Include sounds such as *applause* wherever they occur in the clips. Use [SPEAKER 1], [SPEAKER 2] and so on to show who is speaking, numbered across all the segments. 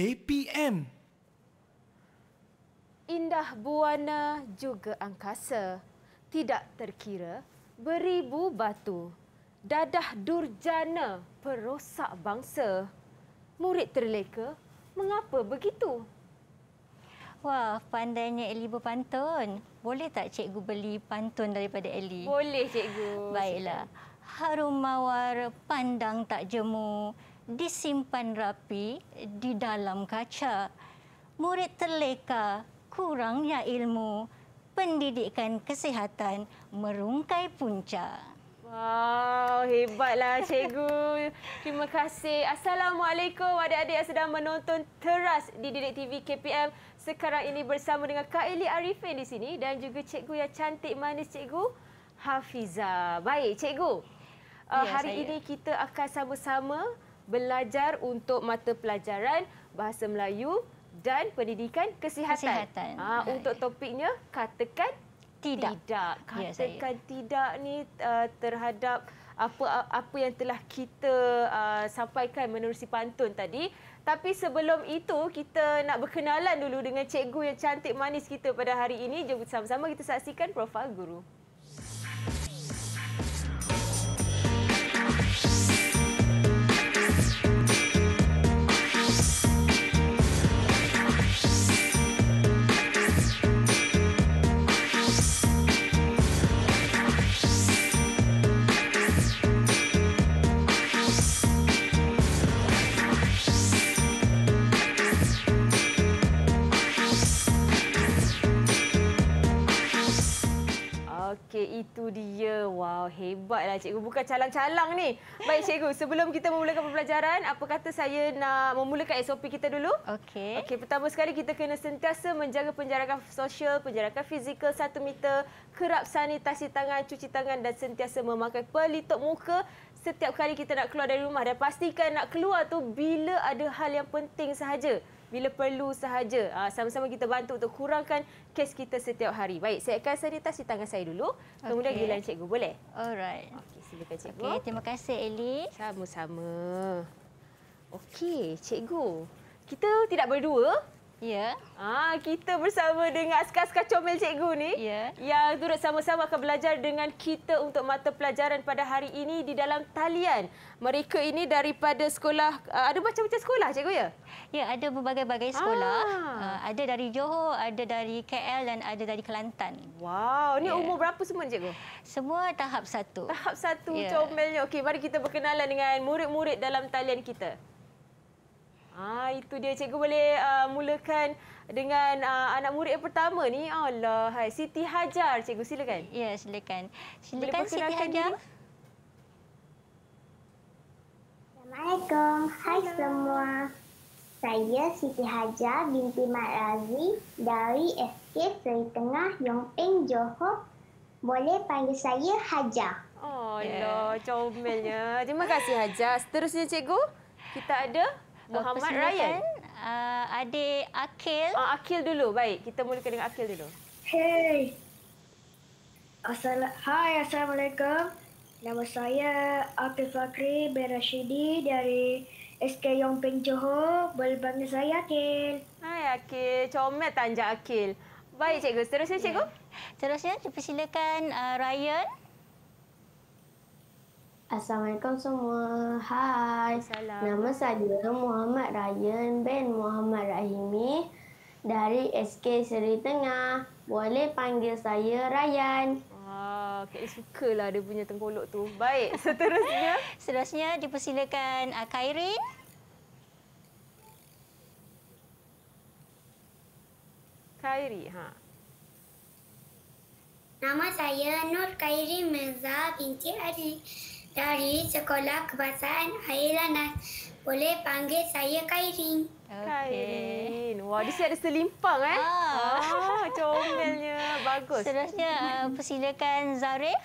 [SPEAKER 1] KPM.
[SPEAKER 2] Indah buana juga angkasa. Tidak terkira beribu batu. Dadah durjana perosak bangsa. Murid terleka, mengapa begitu?
[SPEAKER 3] Wah, pandainya Eli berpantun. Boleh tak cikgu beli pantun daripada Eli? Boleh, cikgu. Baiklah. Harum mawar, pandang tak jemu disimpan rapi di dalam kaca. Murid terleka, kurangnya ilmu, pendidikan kesihatan merungkai punca.
[SPEAKER 2] Wow, hebatlah cikgu. Terima kasih. Assalamualaikum adik-adik yang sedang menonton teras di Direk TV KPM. Sekarang ini bersama dengan Kak Eli Arifin di sini dan juga cikgu yang cantik manis cikgu Hafiza. Baik, cikgu. Eh, ya, hari saya. ini kita akan sama-sama belajar untuk mata pelajaran Bahasa Melayu dan Pendidikan Kesihatan. Kesihatan. Ha, untuk topiknya, katakan tidak. tidak. Ya, katakan ya, tidak ni uh, terhadap apa apa yang telah kita uh, sampaikan menerusi pantun tadi. Tapi sebelum itu, kita nak berkenalan dulu dengan cikgu yang cantik manis kita pada hari ini. Jom sama-sama kita saksikan profil guru. dia. Wow, hebatlah cikgu. Bukan calang-calang ni. Baik cikgu, sebelum kita memulakan pembelajaran, apa kata saya nak memulakan SOP kita dulu? Okey. Okey, pertama sekali kita kena sentiasa menjaga penjarakan sosial, penjarakan fizikal satu meter, kerap sanitasi tangan, cuci tangan dan sentiasa memakai pelitup muka setiap kali kita nak keluar dari rumah dan pastikan nak keluar tu bila ada hal yang penting sahaja bila perlu sahaja. Ah, sama-sama kita bantu untuk kurangkan kes kita setiap hari. Baik, saya akan sanitas di tangan saya dulu. Kemudian okay. giliran cikgu, boleh? Alright. Okey, silakan cikgu. Okay, terima kasih, Eli. Sama-sama. Okey, cikgu. Kita tidak berdua, Ya. Ah kita bersama dengan askar-askar comel cikgu ni ya. yang turut sama-sama akan belajar dengan kita untuk mata pelajaran pada hari ini di dalam talian. Mereka ini daripada sekolah uh, ada macam-macam sekolah cikgu ya? Ya, ada berbagai-bagai sekolah. Ah. Uh, ada dari Johor, ada dari KL dan ada dari Kelantan. Wow, ni ya. umur berapa semua cikgu? Semua tahap satu. Tahap satu ya. comelnya. Okey, mari kita berkenalan dengan murid-murid dalam talian kita. Ah itu dia cikgu boleh uh, mulakan dengan uh, anak murid yang pertama ni. Allah hai Siti Hajar cikgu silakan. Ya silakan. Silakan
[SPEAKER 4] Siti Hajar. Assalamualaikum. Hai semua. Saya Siti Hajar binti Mat Razi dari SK Seri Tengah Yong Peng Johor. Boleh panggil saya Hajar.
[SPEAKER 2] Oh, ya. Yeah. Comelnya. Terima kasih, Hajar.
[SPEAKER 4] Seterusnya, Cikgu.
[SPEAKER 2] Kita ada Muhammad Ryan. Uh, adik Akil. Oh Akil dulu. Baik, kita mulakan dengan Akil dulu.
[SPEAKER 4] Hey. Assal Hai, Assalamualaikum. Nama saya Akil Fakri bin Rashidi dari SK Yong Peng Johor. Boleh panggil saya Akil. Hai Akil. Comel tanjak
[SPEAKER 2] Akil. Baik, cikgu. Seterusnya, cikgu. Yeah. Seterusnya, silakan uh, Ryan.
[SPEAKER 4] Assalamualaikum semua. Hai. Nama saya Muhammad Ryan bin Muhammad Rahimi dari SK Seri Tengah. Boleh panggil saya Ryan. Kak Lee sukalah dia punya tengkolok tu. Baik, *laughs* seterusnya. seterusnya, dipersilakan Akairin. Ah, Khairin. ha. Nama saya Nur Kairi Mirza binti Ali dari sekolah kebasaan air lanas. Boleh panggil saya Kairin. Kairin.
[SPEAKER 2] Okay. Wah, dia sini ada selimpang. Eh? Ah. Ah, comelnya.
[SPEAKER 3] Bagus. Seterusnya, uh, persilakan Zarif.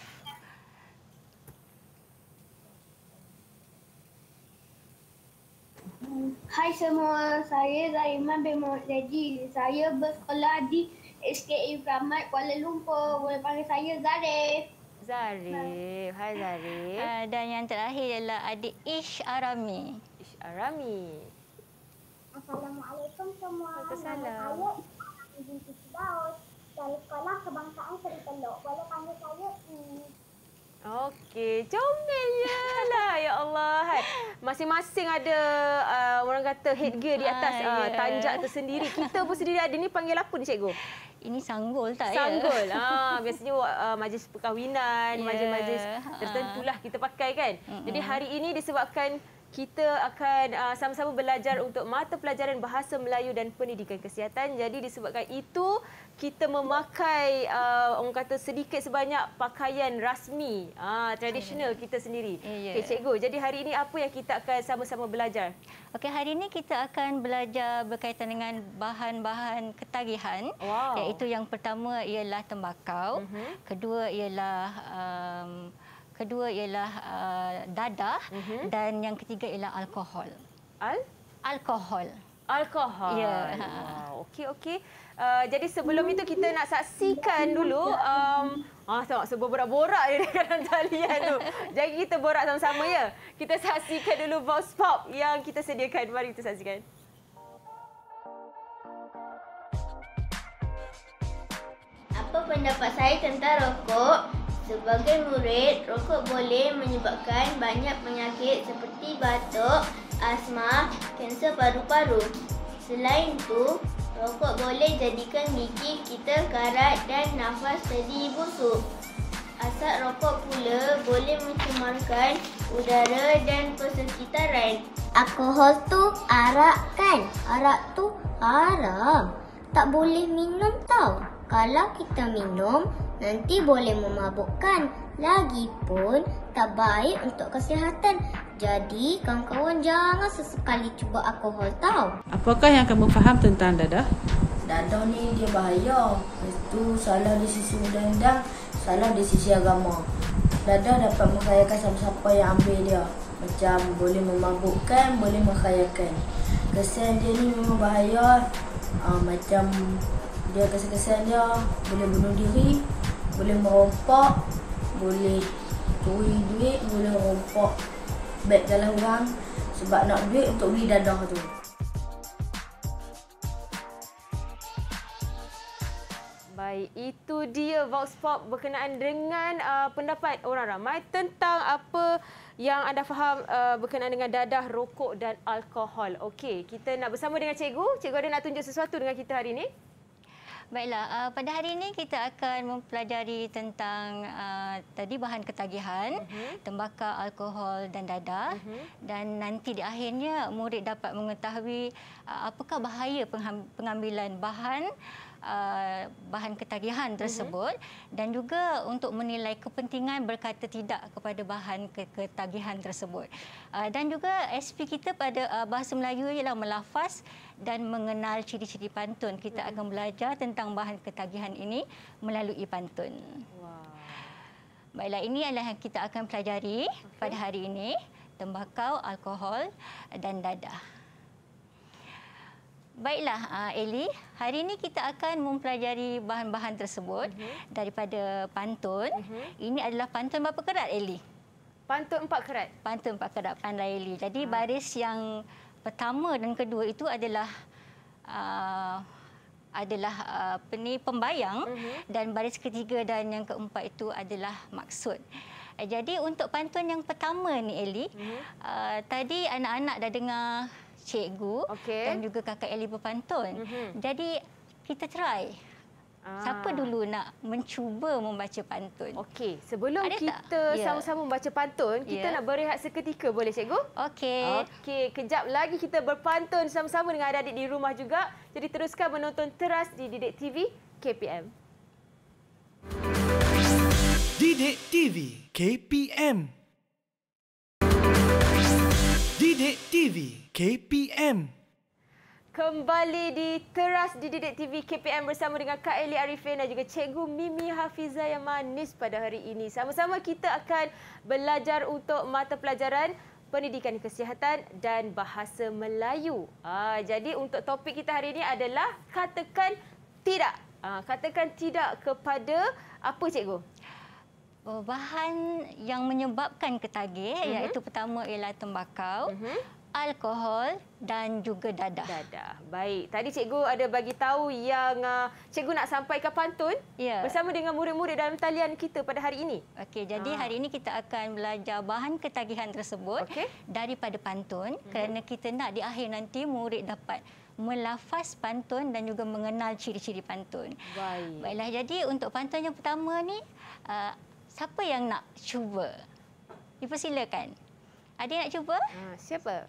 [SPEAKER 4] Hai semua, saya Zahiman bin Mohd Zaji. Saya bersekolah di SKU Kramat Kuala Lumpur. Boleh panggil saya Zarif.
[SPEAKER 3] Zarif. Hai Zarif. Uh, dan yang terakhir adalah adik Ish Arami. Ish
[SPEAKER 2] Arami.
[SPEAKER 4] Assalamualaikum semua. Assalamualaikum. Saya binti Sibaus dari sekolah kebangsaan Seri Teluk. Boleh panggil saya Ish.
[SPEAKER 2] Okey, comelnya lah ya Allah. Masing-masing ada uh, orang kata headgear di atas uh, tanjak tersendiri. Kita pun sendiri ada ni panggil apa ni cikgu? ini sanggul tak sanggul. ya? Sanggul. Ha, *laughs* biasanya uh, majlis perkahwinan, ya. majlis-majlis ha, ha. tertentulah kita pakai kan. Mm -mm. Jadi hari ini disebabkan kita akan uh, sama-sama belajar untuk mata pelajaran Bahasa Melayu dan Pendidikan Kesihatan. Jadi disebabkan itu kita memakai uh, orang kata sedikit sebanyak pakaian rasmi uh, tradisional kita sendiri. Ya, ya. Okey cikgu, jadi hari ini apa yang kita akan sama-sama belajar?
[SPEAKER 3] Okey, hari ini kita akan belajar berkaitan dengan bahan-bahan ketagihan wow. iaitu yang pertama ialah tembakau, uh-huh. kedua ialah um, kedua ialah uh, dadah mm -hmm. dan yang ketiga ialah alkohol.
[SPEAKER 2] Al? Alkohol. Alkohol. Ya. Yeah. Wow. Okey, okey. Uh, jadi sebelum itu kita nak saksikan dulu. Um, ah, tengok sebuah borak-borak di *laughs* dalam talian tu. Jadi kita borak sama-sama ya. Kita saksikan dulu Vox Pop yang kita sediakan. Mari kita saksikan.
[SPEAKER 4] Apa pendapat saya tentang rokok? Sebagai murid, rokok boleh menyebabkan banyak penyakit seperti batuk, asma, kanser paru-paru. Selain itu, rokok boleh jadikan gigi kita karat dan nafas jadi busuk. Asap rokok pula boleh mencemarkan udara dan persekitaran. Alkohol tu arak kan? Arak tu haram. Tak boleh minum tau. Kalau kita minum, Nanti boleh memabukkan. Lagipun tak baik untuk kesihatan. Jadi kawan-kawan jangan sesekali cuba alkohol tau.
[SPEAKER 2] Apakah yang kamu faham tentang dadah?
[SPEAKER 4] Dadah ni dia bahaya. Itu salah di sisi undang-undang, salah di sisi agama. Dadah dapat mengkayakan siapa-siapa yang ambil dia. Macam boleh memabukkan, boleh mengkayakan. Kesan dia ni memang bahaya. Uh, macam dia kesan-kesan dia boleh bunuh diri boleh merompak boleh curi duit boleh rompak beg jalan orang sebab nak duit untuk beli dadah tu
[SPEAKER 2] Baik, itu dia Vox Pop berkenaan dengan uh, pendapat orang ramai tentang apa yang anda faham uh, berkenaan dengan dadah, rokok dan alkohol. Okey, kita nak bersama dengan cikgu. Cikgu ada nak tunjuk sesuatu dengan kita hari ini? Baiklah, uh, pada hari ini kita akan mempelajari tentang uh, tadi bahan
[SPEAKER 3] ketagihan, uh mhm. -huh. tembaka, alkohol dan dadah. Uh mhm. -huh. Dan nanti di akhirnya murid dapat mengetahui uh, apakah bahaya pengambilan bahan Uh, bahan ketagihan mhm. tersebut mm-hmm. dan juga untuk menilai kepentingan berkata tidak kepada bahan ketagihan tersebut. Uh, dan juga SP kita pada uh, bahasa Melayu ialah melafaz dan mengenal ciri-ciri pantun. Kita mm-hmm. akan belajar tentang bahan ketagihan ini melalui pantun. Baiklah, ini adalah yang kita akan pelajari okay. pada hari ini. Tembakau, alkohol dan dadah. Baiklah, ah, Eli. Hari ini kita akan mempelajari bahan-bahan tersebut uh mhm. -huh. daripada pantun. Uh mhm. -huh. Ini adalah pantun berapa kerat, Eli? Pantun empat kerat. Pantun empat kerat, pandai Eli. Jadi ha. baris yang pertama dan kedua itu adalah uh, adalah uh, ni, pembayang uh mhm. -huh. dan baris ketiga dan yang keempat itu adalah maksud. Eh, jadi untuk pantun yang pertama ni, Eli, uh -huh. uh, tadi anak-anak dah dengar cikgu okay. dan juga kakak Ellie berpantun. Mm -hmm. Jadi kita try.
[SPEAKER 1] Ah. Siapa dulu
[SPEAKER 3] nak mencuba membaca pantun? Okey, sebelum Ada kita ya. sama-sama
[SPEAKER 2] yeah. membaca pantun, kita yeah. nak berehat seketika boleh cikgu? Okey. Okey, kejap lagi kita berpantun sama-sama dengan adik-adik di rumah juga. Jadi teruskan menonton Teras di Didik TV KPM.
[SPEAKER 1] Didik TV KPM. Didik TV KPM
[SPEAKER 2] Kembali di Teras di Didik TV KPM bersama dengan Kak Eli Arifin dan juga Cikgu Mimi Hafizah yang manis pada hari ini. Sama-sama kita akan belajar untuk mata pelajaran Pendidikan Kesihatan dan Bahasa Melayu. Ah, jadi untuk topik kita hari ini adalah katakan tidak. Ah, katakan tidak kepada apa Cikgu? Oh, bahan
[SPEAKER 3] yang menyebabkan ketagih uh-huh. iaitu pertama ialah tembakau, uh-huh. alkohol
[SPEAKER 2] dan juga dadah. Dadah. Baik. Tadi cikgu ada bagi tahu yang uh, cikgu nak sampaikan pantun yeah. bersama dengan murid-murid dalam talian kita pada hari ini. Okey, jadi ha.
[SPEAKER 3] hari ini kita akan belajar bahan ketagihan tersebut okay. daripada pantun uh-huh. kerana kita nak di akhir nanti murid dapat melafaz pantun dan juga mengenal ciri-ciri pantun.
[SPEAKER 2] Baik. Baiklah
[SPEAKER 3] jadi untuk pantun yang pertama ni ah, Siapa yang nak cuba? silakan. Ada yang nak cuba? Ha, siapa?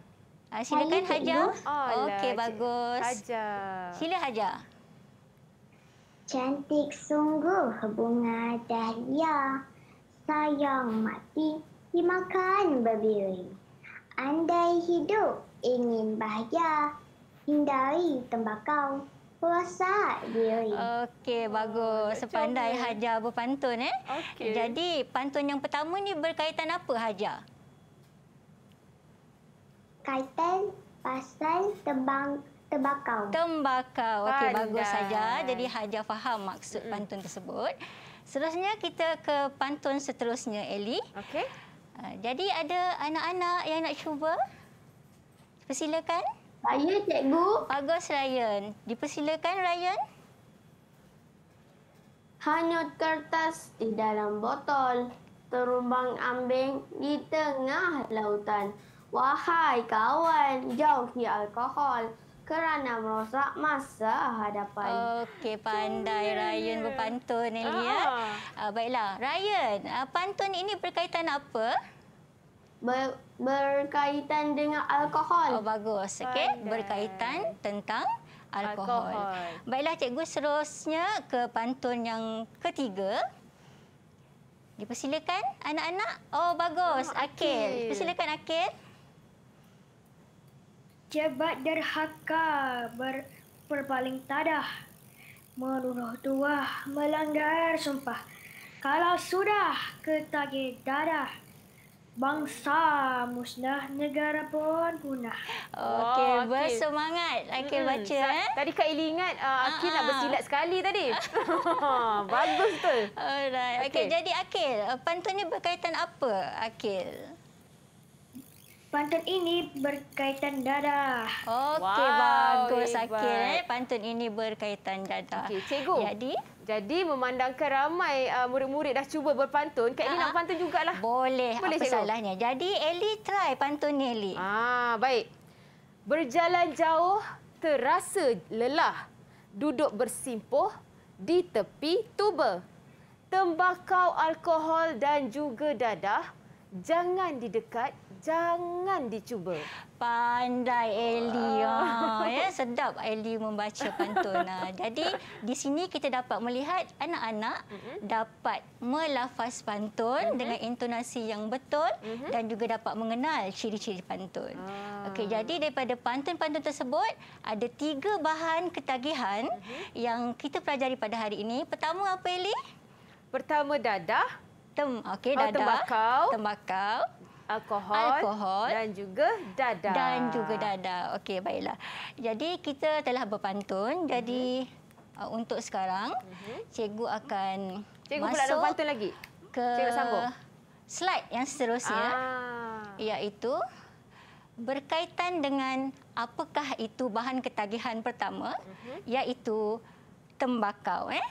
[SPEAKER 3] Ha, silakan Hai, Hajar. Oh, Okey, bagus. Hajar. Sila Hajar.
[SPEAKER 4] Cantik sungguh bunga dahlia. Sayang mati dimakan berbiri. Andai hidup ingin bahagia, hindari tembakau puasa diri.
[SPEAKER 3] Okey, bagus. Sepandai Cuma. Haja berpantun. Eh? Okay. Jadi, pantun yang pertama ni berkaitan apa, Haja?
[SPEAKER 4] Kaitan pasal tebang tembakau. Tembakau. Okey, bagus saja. Jadi,
[SPEAKER 3] Haja faham maksud mm. pantun tersebut. Seterusnya, kita ke pantun seterusnya, Ellie. Okey. Ah, jadi, ada anak-anak yang nak cuba?
[SPEAKER 4] Persilakan. Persilakan. Saya cikgu. Bagus Ryan. Dipersilakan Ryan. Hanyut kertas di dalam botol. Terumbang ambing di tengah lautan. Wahai kawan, jauhi alkohol kerana merosak masa hadapan. Okey, pandai Ryan berpantun, Elia. Eh, ah. ah. Baiklah, Ryan, ah, pantun ini
[SPEAKER 3] berkaitan apa? berkaitan dengan alkohol. Oh bagus, okey. Berkaitan tentang alkohol. alkohol. Baiklah cikgu seterusnya ke pantun yang ketiga. Dipersilakan
[SPEAKER 4] anak-anak. Oh bagus, oh, Akil. Akil. Persilakan Akil. Jebat derhaka berperpaling berpaling tadah. Meluluh tuah melanggar sumpah. Kalau sudah ketagih darah bangsa musnah negara pun punah. Okey, okay. bersemangat.
[SPEAKER 3] Akil hmm. baca eh.
[SPEAKER 4] Tadi Kak Ili ingat uh, Akil ah, ah, nak ah. bersilat sekali
[SPEAKER 2] tadi. *laughs* *laughs* Bagus tu.
[SPEAKER 3] Okey, okay. jadi Akil, uh, Pantunnya berkaitan apa? Akil. Pantun ini berkaitan
[SPEAKER 2] dadah. Okey, wow, bagus Akil eh. Pantun ini berkaitan dadah. Okey, cikgu. Jadi, jadi memandangkan ramai uh, murid-murid uh, dah cuba berpantun, Kak Ellie nak pantun jugalah. Boleh. Boleh Apa cikgu? salahnya? Jadi Ellie try pantun ni Ellie. Ah, baik. Berjalan jauh terasa lelah. Duduk bersimpuh di tepi tuba. Tembakau alkohol dan juga dadah jangan di dekat jangan dicuba. Pandai
[SPEAKER 3] Eli. Ah. Ah, ya, sedap Eli membaca pantun. Ah, jadi di sini kita dapat melihat anak-anak dapat melafaz pantun dengan intonasi yang betul dan juga dapat mengenal ciri-ciri pantun. Okey, jadi daripada pantun-pantun tersebut ada tiga bahan ketagihan mm-hmm. yang kita pelajari pada hari ini. Pertama apa Eli? Pertama dadah. Tem, okey dadah. Tembakau. Tembakau alkohol, alkohol dan juga dada. Dan juga dada. Okey, baiklah. Jadi kita telah berpantun. Jadi mm -hmm. untuk sekarang, mm -hmm. cikgu akan cikgu masuk pula ada lagi. Ke cikgu sambung. Slide yang seterusnya ah. iaitu berkaitan dengan apakah itu bahan ketagihan pertama uh mhm. -huh. iaitu tembakau eh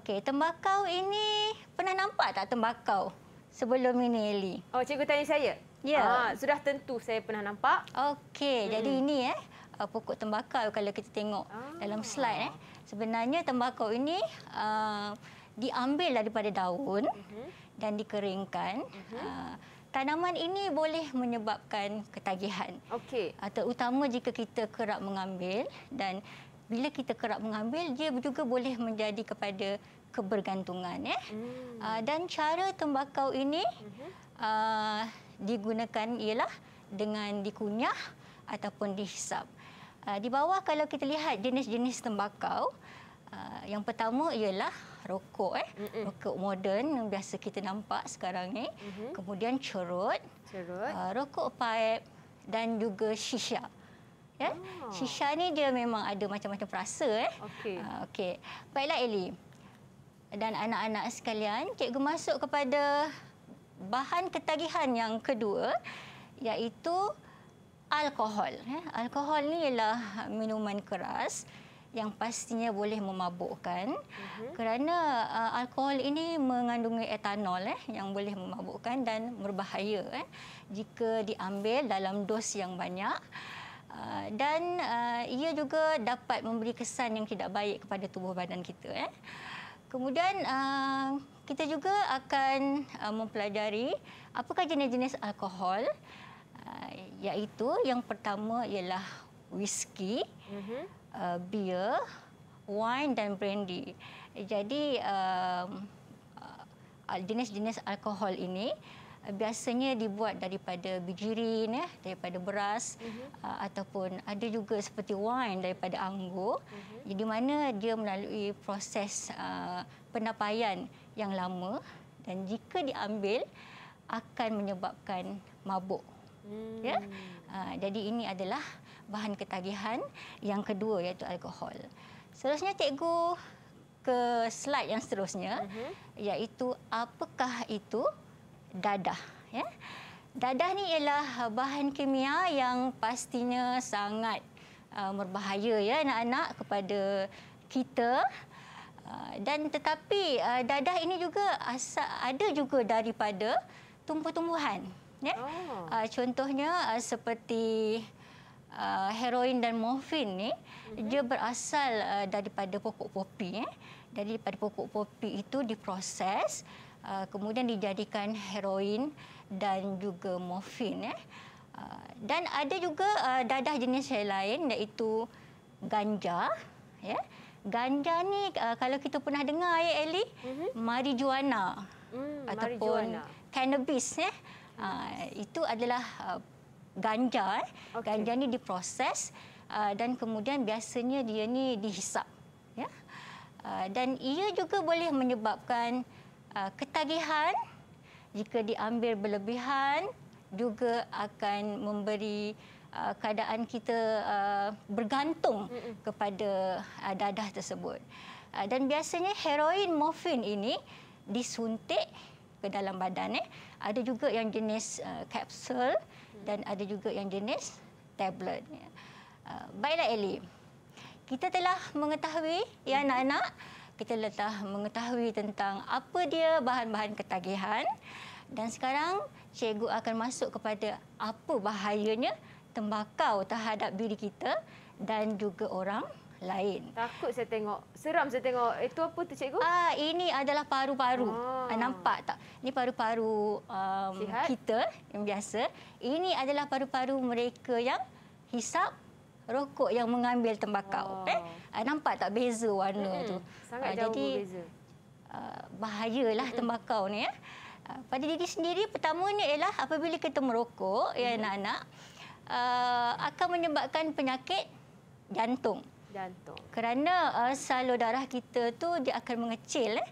[SPEAKER 3] okey tembakau ini pernah nampak tak tembakau sebelum ini Eli. Oh, cikgu tanya saya? Ya. Ha, sudah tentu saya pernah nampak. Okey, hmm. jadi ini eh uh, pokok tembakau kalau kita tengok ah. dalam slide eh. Sebenarnya tembakau ini uh, diambil daripada daun uh mhm. -huh. dan dikeringkan. Uh mhm. -huh. uh, Tanaman ini boleh menyebabkan ketagihan. Okey. Uh, terutama jika kita kerap mengambil dan bila kita kerap mengambil, dia juga boleh menjadi kepada kebergantungan ya. Hmm. Uh, dan cara tembakau ini uh, digunakan ialah dengan dikunyah ataupun dihisap. Uh, di bawah kalau kita lihat jenis-jenis tembakau Uh, yang pertama ialah rokok eh Mm-mm. rokok moden yang biasa kita nampak sekarang ni mm-hmm. kemudian cerut cerut uh, rokok paip dan juga shisha ya oh. shisha ni dia memang ada macam-macam perasa eh okey uh, okay. baiklah Eli dan anak-anak sekalian, cikgu masuk kepada bahan ketagihan yang kedua iaitu alkohol. Ya. Alkohol ni ialah minuman keras yang pastinya boleh memabukkan uh-huh. kerana uh, alkohol ini mengandungi etanol eh, yang boleh memabukkan dan berbahaya eh, jika diambil dalam dos yang banyak uh, dan uh, ia juga dapat memberi kesan yang tidak baik kepada tubuh badan kita. Eh. Kemudian uh, kita juga akan uh, mempelajari apakah jenis-jenis alkohol uh, iaitu yang pertama ialah whisky, uh-huh. uh, beer, wine dan brandy. Jadi uh, jenis-jenis alkohol ini biasanya dibuat daripada bijirin ya eh, daripada beras uh-huh. Mhm. aa, ataupun ada juga seperti wine daripada anggur uh-huh. Mhm. di mana dia melalui proses aa, uh, penapaian yang lama dan jika diambil akan menyebabkan mabuk hmm. ya aa, uh, jadi ini adalah bahan ketagihan yang kedua iaitu alkohol seterusnya cikgu ke slide yang seterusnya uh-huh. iaitu apakah itu dadah. Ya? Dadah ni ialah bahan kimia yang pastinya sangat uh, berbahaya ya anak-anak kepada kita uh, dan tetapi uh, dadah ini juga asal, ada juga daripada tumbuh-tumbuhan ya oh. contohnya seperti heroin dan morfin ni mm-hmm. dia berasal daripada pokok popi ya daripada pokok popi itu diproses Uh, kemudian dijadikan heroin dan juga morfin eh. Uh, dan ada juga uh, dadah jenis yang lain iaitu ganja ya ganja ni kalau kita pernah dengar ya eh, Eli mm-hmm. marijuana
[SPEAKER 4] mm, ataupun marijuana.
[SPEAKER 3] cannabis ya itu adalah ganja eh. okay. ganja ni diproses dan kemudian biasanya dia ni dihisap ya dan ia juga boleh menyebabkan uh, ketagihan jika diambil berlebihan juga akan memberi uh, keadaan kita uh, bergantung mm -mm. kepada uh, dadah tersebut. Uh, dan biasanya heroin morfin ini disuntik ke dalam badan. Eh. Ada juga yang jenis uh, kapsul mm. dan ada juga yang jenis tablet. Ya. Uh, baiklah, Ellie. Kita telah mengetahui, mm -hmm. ya anak-anak, kita telah mengetahui tentang apa dia bahan-bahan ketagihan dan sekarang cikgu akan masuk kepada apa bahayanya tembakau terhadap diri kita dan juga orang lain. Takut saya tengok. Seram saya tengok. Itu apa tu cikgu? Ah ini adalah paru-paru. Ah. ah nampak tak? Ini paru-paru um, kita yang biasa. Ini adalah paru-paru mereka yang hisap rokok yang mengambil tembakau. Wow. Eh, ah, nampak tak beza warna hmm. tu. Sangat ah, jauh Jadi, beza. Ah, bahayalah hmm. tembakau ni. Ya. Pada diri sendiri, pertamanya ialah apabila kita merokok, hmm. ya anak-anak, akan menyebabkan penyakit jantung. Jantung. Kerana uh, salur darah kita tu dia akan mengecil. Eh.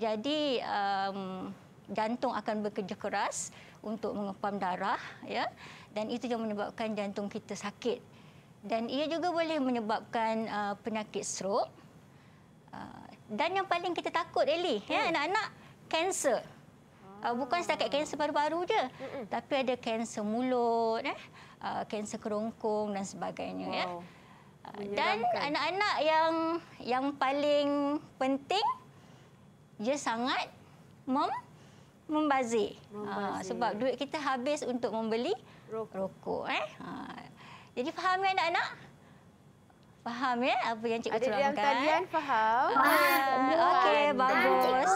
[SPEAKER 3] Jadi, um, jantung akan bekerja keras untuk mengepam darah ya dan itu yang menyebabkan jantung kita sakit dan ia juga boleh menyebabkan uh, penyakit strok. Uh, dan yang paling kita takut Eli, ya, hmm. ya anak-anak, kanser. Uh, bukan setakat ah. kanser paru baru je, Mm-mm. tapi ada kanser mulut, eh, uh, kanser kerongkong dan sebagainya ya. wow.
[SPEAKER 2] ya. Uh,
[SPEAKER 3] dan anak-anak yang yang paling penting dia sangat mem membazir. membazir. Uh, sebab duit kita habis untuk membeli rokok, rokok eh. Uh, jadi faham kan anak-anak? Faham ya apa yang cikgu terangkan? Ada yang talian faham. Ah, Okey, bagus.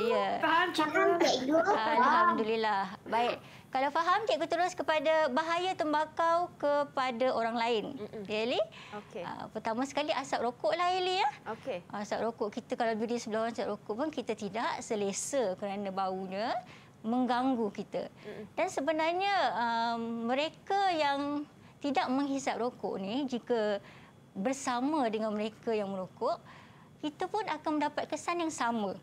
[SPEAKER 3] Ya. Faham cikgu. Alhamdulillah. Baik. Kalau faham, cikgu terus kepada bahaya tembakau kepada orang lain. Mm -mm. Eli? Okay. Uh, ah, pertama sekali, asap rokok rokoklah, Eli. Ya? Okay. Asap rokok. Kita kalau duduk sebelah orang asap rokok pun, kita tidak selesa kerana baunya mengganggu kita. Mm -mm. Dan sebenarnya, um, mereka yang tidak menghisap rokok ni jika bersama dengan mereka yang merokok kita pun akan mendapat kesan yang sama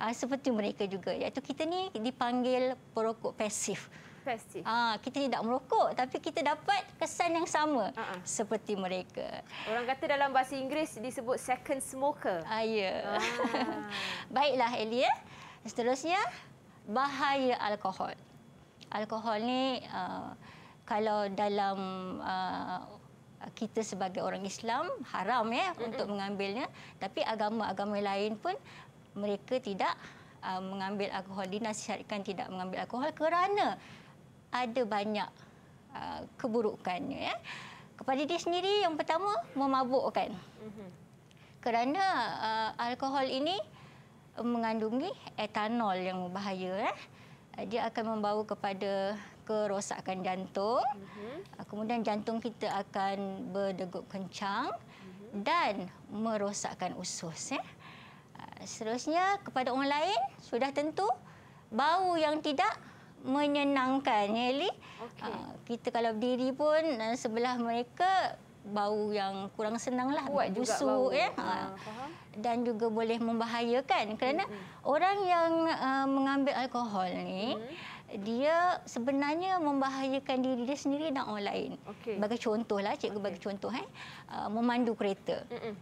[SPEAKER 3] uh, seperti mereka juga iaitu kita ni dipanggil perokok pasif
[SPEAKER 2] pasif ah
[SPEAKER 3] kita tidak merokok tapi kita dapat kesan yang sama uh-uh. seperti mereka
[SPEAKER 2] orang kata dalam bahasa Inggeris disebut second smoker uh, ah yeah. Ya. uh. *laughs* baiklah Elia seterusnya bahaya alkohol
[SPEAKER 3] alkohol ni uh, kalau dalam uh, kita sebagai orang Islam haram ya mm-hmm. untuk mengambilnya tapi agama-agama lain pun mereka tidak uh, mengambil alkohol dinasihatkan tidak mengambil alkohol kerana ada banyak uh, keburukannya ya kepada dia sendiri yang pertama memabukkan mm-hmm. kerana uh, alkohol ini mengandungi etanol yang berbahaya ya dia akan membawa kepada kerosakan jantung. Uh-huh. Kemudian jantung kita akan berdegup kencang uh-huh. dan merosakkan usus. Eh. Seterusnya, kepada orang lain, sudah tentu bau yang tidak menyenangkan, ya, Eli. Okay. Ah, kita kalau berdiri pun sebelah mereka bau yang kurang senanglah buat busuk ya ha. dan juga boleh membahayakan kerana mm-hmm. orang yang uh, mengambil alkohol ni mm-hmm dia sebenarnya membahayakan diri dia sendiri dan orang lain. Okay. Bagi contohlah, cikgu okay. bagi contoh eh, ah, memandu kereta. Mm-mm.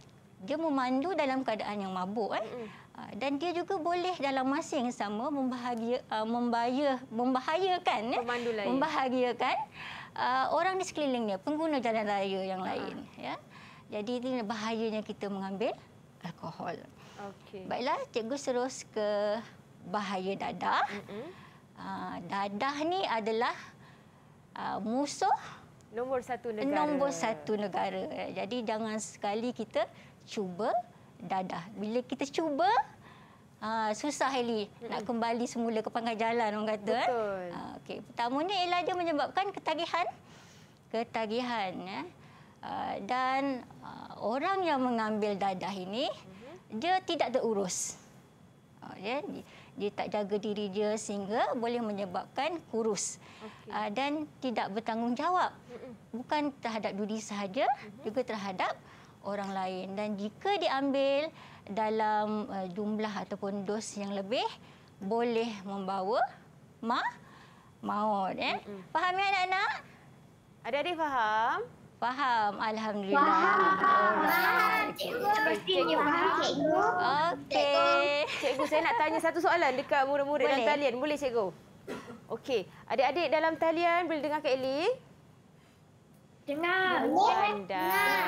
[SPEAKER 3] Dia memandu dalam keadaan yang mabuk eh. Mm-mm. Ah, dan dia juga boleh dalam masa yang sama membahagia ah, membahaya membahayakan eh. Membahagiakan orang di sekelilingnya, pengguna jalan raya yang uh lain, ya. Jadi ini bahayanya kita mengambil alkohol.
[SPEAKER 2] Okay. Baiklah,
[SPEAKER 3] cikgu terus ke bahaya dadah. Mm-mm. Ah, dadah ni adalah ah, musuh
[SPEAKER 2] nombor satu negara. Nombor satu
[SPEAKER 3] negara. Jadi jangan sekali kita cuba dadah. Bila kita cuba ah, susah Heli nak kembali semula ke pangkal jalan orang kata. Eh? Betul. Okey, pertamanya ialah dia menyebabkan ketagihan. Ketagihan ya. Dan orang yang mengambil dadah ini mm-hmm. dia tidak terurus. Oh, ya dia tak jaga diri dia sehingga boleh menyebabkan kurus okay. uh, ah, dan tidak bertanggungjawab bukan terhadap diri sahaja uh-huh. juga terhadap orang lain dan jika diambil dalam uh, jumlah ataupun dos yang lebih boleh membawa ma maut ya eh? faham ya anak-anak ada adik faham
[SPEAKER 2] Faham, Alhamdulillah. Faham, faham. Cikgu, faham, cikgu. Okey. Cikgu, saya nak tanya satu soalan dekat murid-murid dalam talian. Boleh, cikgu? Okey. Adik-adik dalam talian, boleh dengar Kak Eli? Dengar. Boleh dengar.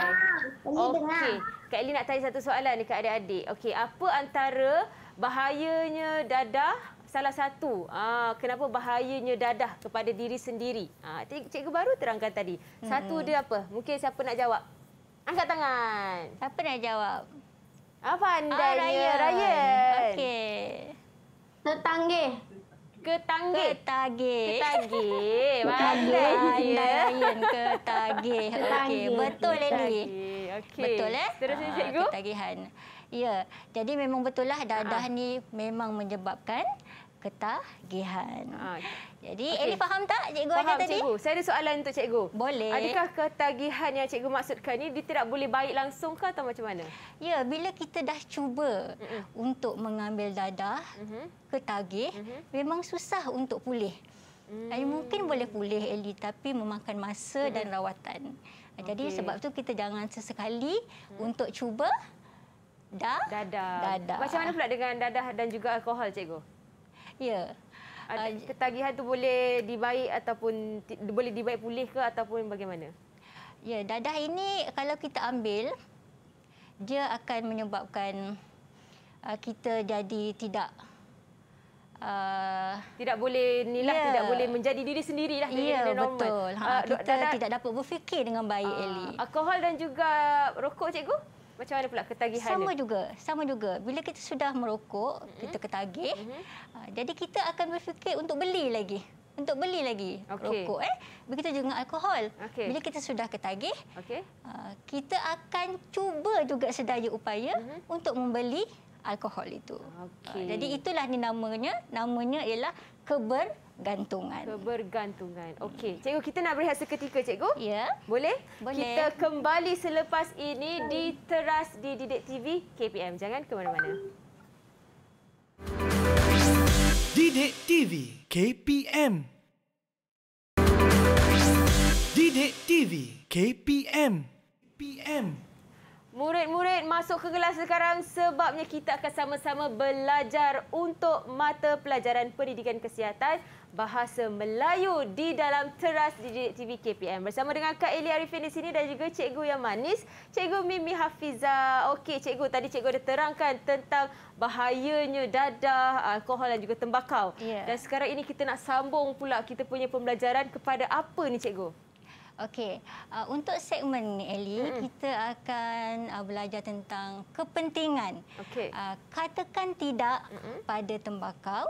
[SPEAKER 2] Okey. Kak Eli nak tanya satu soalan dekat adik-adik. Okey, apa antara bahayanya dadah salah satu aa, ah, kenapa bahayanya dadah kepada diri sendiri. Aa, ah, cikgu baru terangkan tadi. Satu hmm. dia apa? Mungkin siapa nak jawab? Angkat tangan. Siapa nak jawab? Apa ah, anda? Oh, Raya.
[SPEAKER 4] Raya. Okey.
[SPEAKER 2] Tetanggih. Ketanggih.
[SPEAKER 3] Ketagih. Ketagih. Ketagih. Ketagih. Ketagih. Okey. Betul, Lely.
[SPEAKER 2] Okay. Betul, eh? Terusnya, Cikgu. Ketagihan.
[SPEAKER 3] Ya. Jadi, memang betul lah dadah ha. ni memang menyebabkan ketagihan. Ah, okay. Jadi, okay. Eli faham tak cikgu faham, ajar tadi? Cikgu. Saya
[SPEAKER 2] ada soalan untuk cikgu. Boleh. Adakah ketagihan yang cikgu maksudkan ini, dia tidak boleh baik langsung ke atau macam mana? Ya, bila kita dah cuba
[SPEAKER 3] mm -hmm. untuk mengambil dadah, mm -hmm. ketagih, mm -hmm. memang susah untuk pulih. Mm -hmm. Mungkin boleh pulih, Eli, tapi memakan masa mm -hmm. dan rawatan. Ah, jadi, sebab tu kita jangan sesekali mm -hmm. untuk cuba da dadah. dadah. Macam mana
[SPEAKER 2] pula dengan dadah dan juga alkohol, cikgu? Ya. Ada ketagihan tu boleh dibaik ataupun boleh dibaik pulih ke ataupun bagaimana? Ya,
[SPEAKER 3] dadah ini kalau kita ambil dia akan menyebabkan uh, kita jadi tidak Uh,
[SPEAKER 2] tidak boleh nilah yeah. tidak boleh menjadi diri sendirilah diri yeah, normal. betul. Ha, uh, kita dadah. tidak
[SPEAKER 3] dapat berfikir dengan baik uh, Eli.
[SPEAKER 2] Alkohol dan juga rokok cikgu? Macam mana pula ketagihan? Sama ni?
[SPEAKER 3] juga. Sama juga. Bila kita sudah merokok, mm -hmm. kita ketagih. Mm -hmm. uh, jadi kita akan berfikir untuk beli lagi. Untuk beli lagi okay. rokok. Eh? Begitu juga dengan alkohol. Okay. Bila kita sudah ketagih, okay. uh, ah, kita akan cuba juga sedaya upaya mm -hmm. untuk membeli alkohol itu. Ah, okay. Uh, jadi
[SPEAKER 2] itulah ni namanya. Namanya ialah keber gantungan. Kebergantungan. Okey, cikgu kita nak berehat seketika cikgu? Ya. Boleh? Boleh. Kita kembali selepas ini di teras di Didik TV KPM. Jangan ke mana-mana.
[SPEAKER 1] Didik TV KPM. Didik TV KPM. PM.
[SPEAKER 2] Murid-murid masuk ke kelas sekarang sebabnya kita akan sama-sama belajar untuk mata pelajaran pendidikan kesihatan Bahasa Melayu di dalam teras di TV KPM. Bersama dengan Kak Eli Arifin di sini dan juga Cikgu yang manis, Cikgu Mimi Hafiza. Okey, Cikgu tadi Cikgu ada terangkan tentang bahayanya dadah, alkohol dan juga tembakau. Yeah. Dan sekarang ini kita nak sambung pula kita punya pembelajaran kepada apa ni Cikgu? Okey, uh, untuk segmen
[SPEAKER 3] ni Eli, mm. kita akan uh, belajar tentang kepentingan. Okey. Uh, katakan tidak mm-hmm. pada tembakau,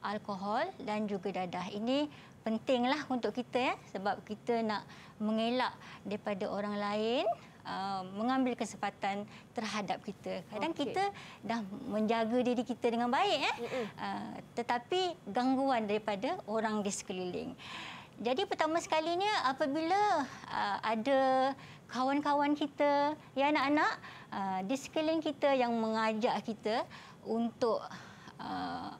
[SPEAKER 3] alkohol dan juga dadah. Ini pentinglah untuk kita ya sebab kita nak mengelak daripada orang lain uh, mengambil kesempatan terhadap kita. Kadang okay. kita dah menjaga diri kita dengan baik ya Mm-hmm. Uh, tetapi gangguan daripada orang di sekeliling. Jadi pertama sekalinya apabila uh, ada kawan-kawan kita, ya anak-anak, uh, di sekeliling kita yang mengajak kita untuk uh,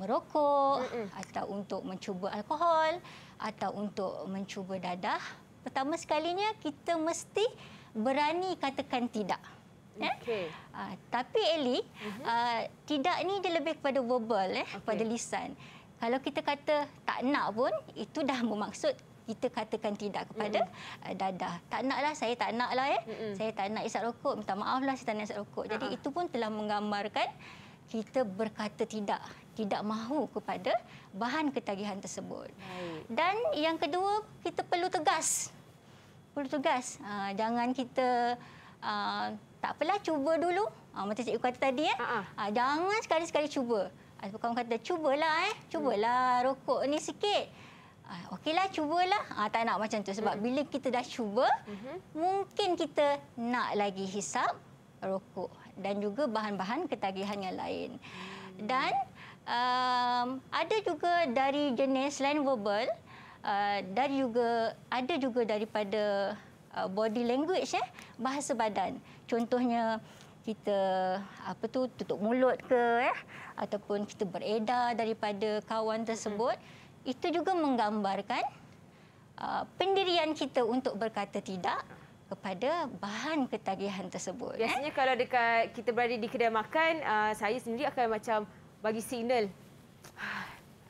[SPEAKER 3] merokok Mm-mm. atau untuk mencuba alkohol atau untuk mencuba dadah, pertama sekalinya kita mesti berani katakan tidak. Okay. Eh? Uh, tapi Eli, mm-hmm. uh, tidak ni dia lebih kepada verbal, eh, okay. pada lisan kalau kita kata tak nak pun itu dah bermaksud kita katakan tidak kepada mm. uh, dadah. Tak naklah, saya tak naklah ya. Eh. Saya tak nak isap rokok. Minta maaflah saya tak nak isap rokok. Jadi uh-huh. itu pun telah menggambarkan kita berkata tidak, tidak mahu kepada bahan ketagihan tersebut. Baik. Dan yang kedua, kita perlu tegas. Perlu tegas. Uh, jangan kita uh, tak apalah cuba dulu. Uh, macam cikgu kata tadi ya. Uh-huh. Uh, jangan sekali-sekali cuba. Ada ah, kawan kata, cubalah eh. Cubalah hmm. rokok ni sikit. Uh, okeylah, cubalah. Uh, tak nak macam tu. Sebab hmm. bila kita dah cuba, hmm. mungkin kita nak lagi hisap rokok. Dan juga bahan-bahan ketagihan yang lain. Hmm. Dan um, ada juga dari jenis lain verbal, Uh, dari juga ada juga daripada uh, body language eh bahasa badan contohnya kita apa tu tutup mulut ke eh ataupun kita beredar daripada kawan tersebut mm-hmm. itu juga menggambarkan uh, pendirian kita untuk berkata tidak kepada bahan ketagihan tersebut eh.
[SPEAKER 2] biasanya eh? kalau dekat kita berada di kedai makan uh, saya sendiri akan macam bagi signal *sighs*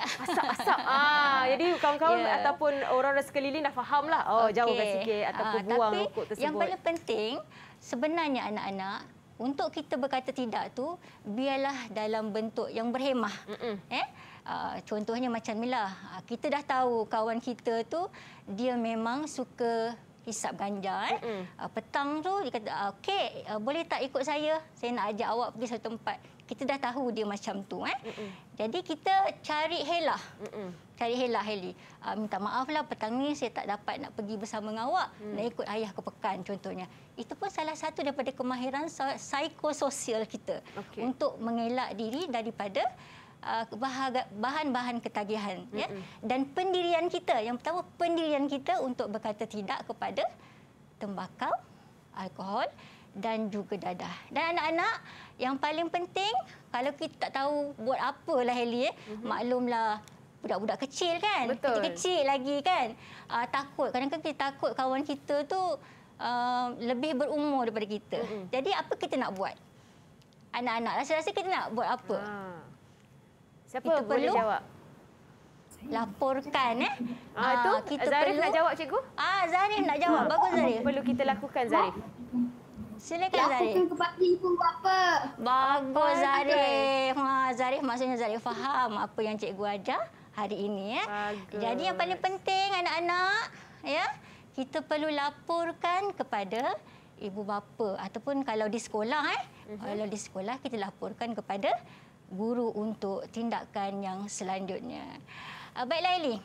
[SPEAKER 2] Asap-asap. *laughs* Ah, jadi kawan-kawan yeah. ataupun orang-orang sekeliling dah fahamlah. Oh, okay. jauhkan sikit ataupun ah, buang rokok tersebut. Yang paling
[SPEAKER 3] penting sebenarnya anak-anak untuk kita berkata tidak tu biarlah dalam bentuk yang berhemah Mm-mm. eh uh, contohnya macam milah ah, uh, kita dah tahu kawan kita tu dia memang suka hisap ganja eh? Ah, uh, petang tu dia kata okey uh, boleh tak ikut saya saya nak ajak awak pergi satu tempat kita dah tahu dia macam tu eh. Mm -mm. Jadi kita cari helah, Mm -mm. Cari helah Heli. Uh, ah, minta maaflah petang ni saya tak dapat nak pergi bersama dengan awak mm. nak ikut ayah ke pekan contohnya. Itu pun salah satu daripada kemahiran psikososial kita okay. untuk mengelak diri daripada ah, bahan-bahan ketagihan mm -mm. ya dan pendirian kita yang pertama pendirian kita untuk berkata tidak kepada tembakau alkohol dan juga dadah. Dan anak-anak, yang paling penting, kalau kita tak tahu buat apa lah Heli, eh, mm-hmm. maklumlah budak-budak kecil kan? Kecil-kecil lagi kan? Uh, takut. Kadang-kadang kita takut kawan kita tu uh, lebih berumur daripada kita. Mm-hmm. Jadi, apa kita nak buat? Anak-anak, rasa-rasa kita nak buat apa? Ha. Siapa kita boleh perlu jawab? laporkan eh. Ah tu kita Zarif nak jawab cikgu? Ah Zarif nak jawab. *coughs* Bagus Zarif. Perlu kita lakukan Zarif. Silakan ya, Zarif. Aku kepada ibu bapa. Bagus Zarif. Ha Zarif maksudnya Zarif faham apa yang cikgu ajar hari ini ya. Bagus. Jadi yang paling penting anak-anak ya, kita perlu laporkan kepada ibu bapa ataupun kalau di sekolah eh. Uh-huh. Kalau di sekolah kita laporkan kepada guru untuk tindakan yang selanjutnya. Ah, Baiklah Eli.